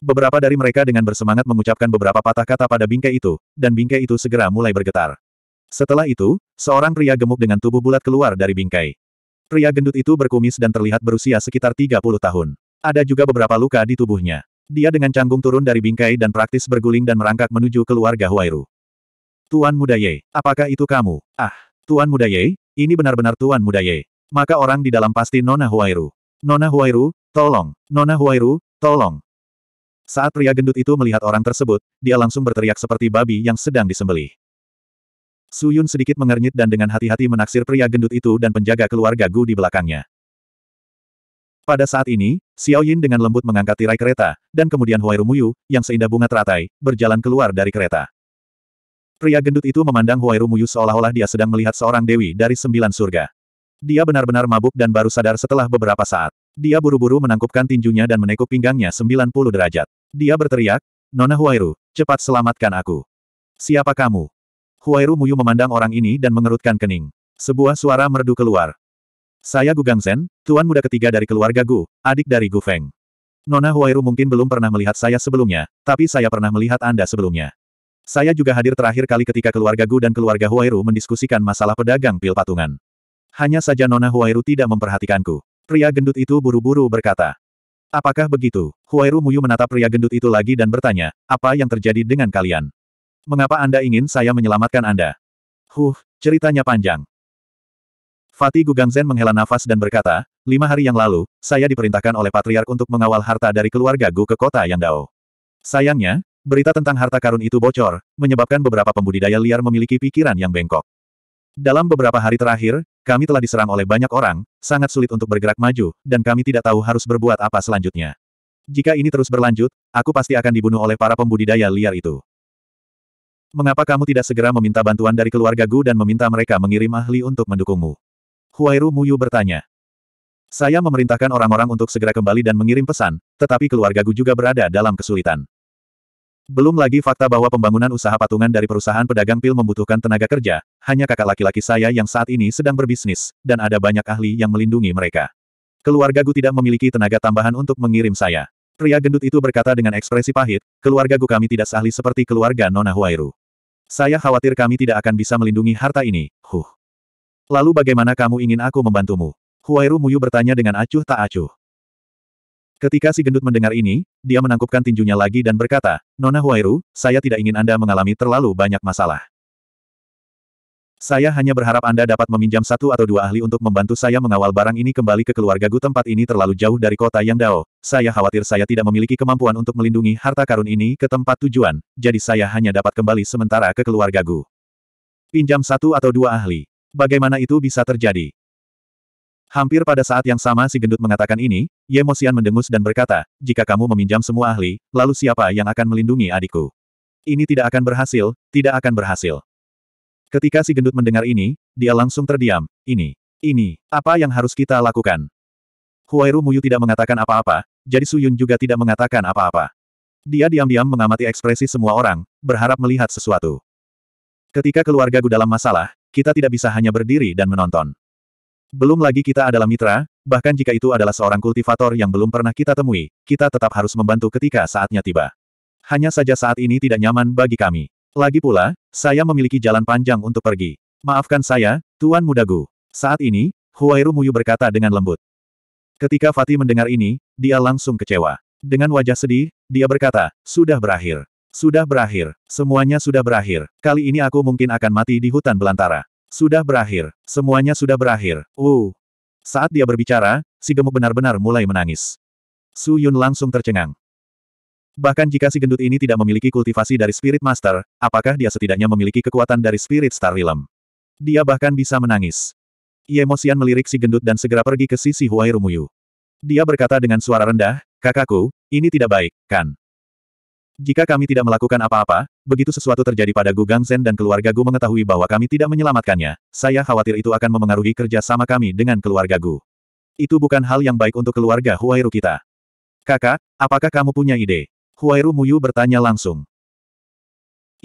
Beberapa dari mereka dengan bersemangat mengucapkan beberapa patah kata pada bingkai itu, dan bingkai itu segera mulai bergetar. Setelah itu, seorang pria gemuk dengan tubuh bulat keluar dari bingkai. Pria gendut itu berkumis dan terlihat berusia sekitar 30 tahun. Ada juga beberapa luka di tubuhnya. Dia dengan canggung turun dari bingkai dan praktis berguling dan merangkak menuju keluarga Huairu. Tuan Muda apakah itu kamu? Ah, Tuan Muda ini benar-benar Tuan Muda maka orang di dalam pasti Nona Huairu. Nona Huairu, tolong! Nona Huairu, tolong! Saat pria gendut itu melihat orang tersebut, dia langsung berteriak seperti babi yang sedang disembelih. Suyun sedikit mengernyit dan dengan hati-hati menaksir pria gendut itu dan penjaga keluarga Gu di belakangnya. Pada saat ini, Xiao Yin dengan lembut mengangkat tirai kereta, dan kemudian Huairu Muyu, yang seindah bunga teratai, berjalan keluar dari kereta. Pria gendut itu memandang Huairu Muyu seolah-olah dia sedang melihat seorang dewi dari sembilan surga. Dia benar-benar mabuk dan baru sadar setelah beberapa saat. Dia buru-buru menangkupkan tinjunya dan menekuk pinggangnya 90 derajat. Dia berteriak, Nona Huairu, cepat selamatkan aku. Siapa kamu? Huairu Muyu memandang orang ini dan mengerutkan kening. Sebuah suara merdu keluar. Saya Gu Gangzen, tuan muda ketiga dari keluarga Gu, adik dari Gu Feng. Nona Huairu mungkin belum pernah melihat saya sebelumnya, tapi saya pernah melihat Anda sebelumnya. Saya juga hadir terakhir kali ketika keluarga Gu dan keluarga Huairu mendiskusikan masalah pedagang pil patungan. Hanya saja Nona Huairu tidak memperhatikanku. Pria gendut itu buru-buru berkata. Apakah begitu? Huairu Muyu menatap pria gendut itu lagi dan bertanya, apa yang terjadi dengan kalian? Mengapa Anda ingin saya menyelamatkan Anda? Huh, ceritanya panjang. Fatih Gugangzen menghela nafas dan berkata, lima hari yang lalu, saya diperintahkan oleh Patriark untuk mengawal harta dari keluarga Gu ke kota Yangdao. Sayangnya, berita tentang harta karun itu bocor, menyebabkan beberapa pembudidaya liar memiliki pikiran yang bengkok. Dalam beberapa hari terakhir, kami telah diserang oleh banyak orang, sangat sulit untuk bergerak maju, dan kami tidak tahu harus berbuat apa selanjutnya. Jika ini terus berlanjut, aku pasti akan dibunuh oleh para pembudidaya liar itu. Mengapa kamu tidak segera meminta bantuan dari keluarga Gu dan meminta mereka mengirim ahli untuk mendukungmu? Huairu Muyu bertanya. Saya memerintahkan orang-orang untuk segera kembali dan mengirim pesan, tetapi keluarga Gu juga berada dalam kesulitan. Belum lagi fakta bahwa pembangunan usaha patungan dari perusahaan pedagang pil membutuhkan tenaga kerja, hanya kakak laki-laki saya yang saat ini sedang berbisnis, dan ada banyak ahli yang melindungi mereka. Keluarga Gu tidak memiliki tenaga tambahan untuk mengirim saya. Pria gendut itu berkata dengan ekspresi pahit, keluarga Gu kami tidak seahli seperti keluarga Nona Huairu. Saya khawatir kami tidak akan bisa melindungi harta ini, huh. Lalu bagaimana kamu ingin aku membantumu? Huairu Muyu bertanya dengan acuh tak acuh. Ketika si gendut mendengar ini, dia menangkupkan tinjunya lagi dan berkata, Nona Huairu, saya tidak ingin Anda mengalami terlalu banyak masalah. Saya hanya berharap Anda dapat meminjam satu atau dua ahli untuk membantu saya mengawal barang ini kembali ke keluarga Gu tempat ini terlalu jauh dari kota yang Dao. Saya khawatir saya tidak memiliki kemampuan untuk melindungi harta karun ini ke tempat tujuan, jadi saya hanya dapat kembali sementara ke keluarga Gu. Pinjam satu atau dua ahli. Bagaimana itu bisa terjadi? Hampir pada saat yang sama si gendut mengatakan ini, Ye Moxian mendengus dan berkata, jika kamu meminjam semua ahli, lalu siapa yang akan melindungi adikku? Ini tidak akan berhasil, tidak akan berhasil. Ketika si gendut mendengar ini, dia langsung terdiam, ini, ini, apa yang harus kita lakukan? Huairu Muyu tidak mengatakan apa-apa, jadi Suyun juga tidak mengatakan apa-apa. Dia diam-diam mengamati ekspresi semua orang, berharap melihat sesuatu. Ketika keluarga Gu dalam masalah, kita tidak bisa hanya berdiri dan menonton. Belum lagi kita adalah mitra, bahkan jika itu adalah seorang kultivator yang belum pernah kita temui, kita tetap harus membantu ketika saatnya tiba. Hanya saja saat ini tidak nyaman bagi kami. Lagi pula, saya memiliki jalan panjang untuk pergi. Maafkan saya, Tuan Mudagu. Saat ini, Huairu Muyu berkata dengan lembut. Ketika Fatih mendengar ini, dia langsung kecewa. Dengan wajah sedih, dia berkata, sudah berakhir. Sudah berakhir. Semuanya sudah berakhir. Kali ini aku mungkin akan mati di hutan belantara. Sudah berakhir. Semuanya sudah berakhir. Uh. Saat dia berbicara, si gemuk benar-benar mulai menangis. Su Yun langsung tercengang. Bahkan jika si gendut ini tidak memiliki kultivasi dari Spirit Master, apakah dia setidaknya memiliki kekuatan dari Spirit Star Realm? Dia bahkan bisa menangis. Yemosian melirik si gendut dan segera pergi ke sisi Huai Rumuyu. Dia berkata dengan suara rendah, kakakku, ini tidak baik, kan? Jika kami tidak melakukan apa-apa, begitu sesuatu terjadi pada Gu Gangzhen dan keluarga Gu mengetahui bahwa kami tidak menyelamatkannya, saya khawatir itu akan memengaruhi kerja sama kami dengan keluarga Gu. Itu bukan hal yang baik untuk keluarga Huairu kita. Kakak, apakah kamu punya ide? Huairu Muyu bertanya langsung.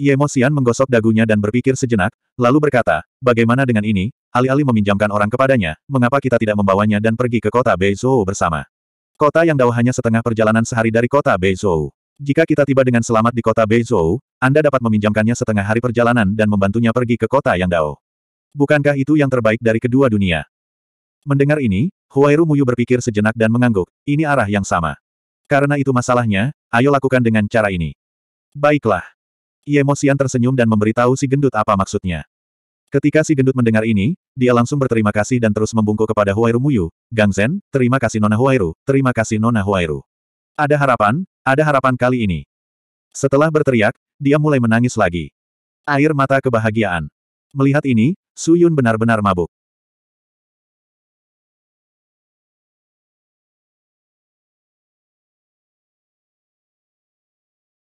Yemosian menggosok dagunya dan berpikir sejenak, lalu berkata, bagaimana dengan ini, alih-alih meminjamkan orang kepadanya, mengapa kita tidak membawanya dan pergi ke kota Beizhou bersama? Kota yang jauh hanya setengah perjalanan sehari dari kota Beizhou. Jika kita tiba dengan selamat di kota Beizhou, Anda dapat meminjamkannya setengah hari perjalanan dan membantunya pergi ke kota yang Dao. Bukankah itu yang terbaik dari kedua dunia? Mendengar ini, Huairu Muyu berpikir sejenak dan mengangguk, ini arah yang sama. Karena itu masalahnya, ayo lakukan dengan cara ini. Baiklah. Yemosian tersenyum dan memberitahu si gendut apa maksudnya. Ketika si gendut mendengar ini, dia langsung berterima kasih dan terus membungkuk kepada Huairu Muyu, Gang Zen, terima kasih Nona Huairu, terima kasih Nona Huairu. Ada harapan, ada harapan kali ini. Setelah berteriak, dia mulai menangis lagi. Air mata kebahagiaan. Melihat ini, Su Yun benar-benar mabuk.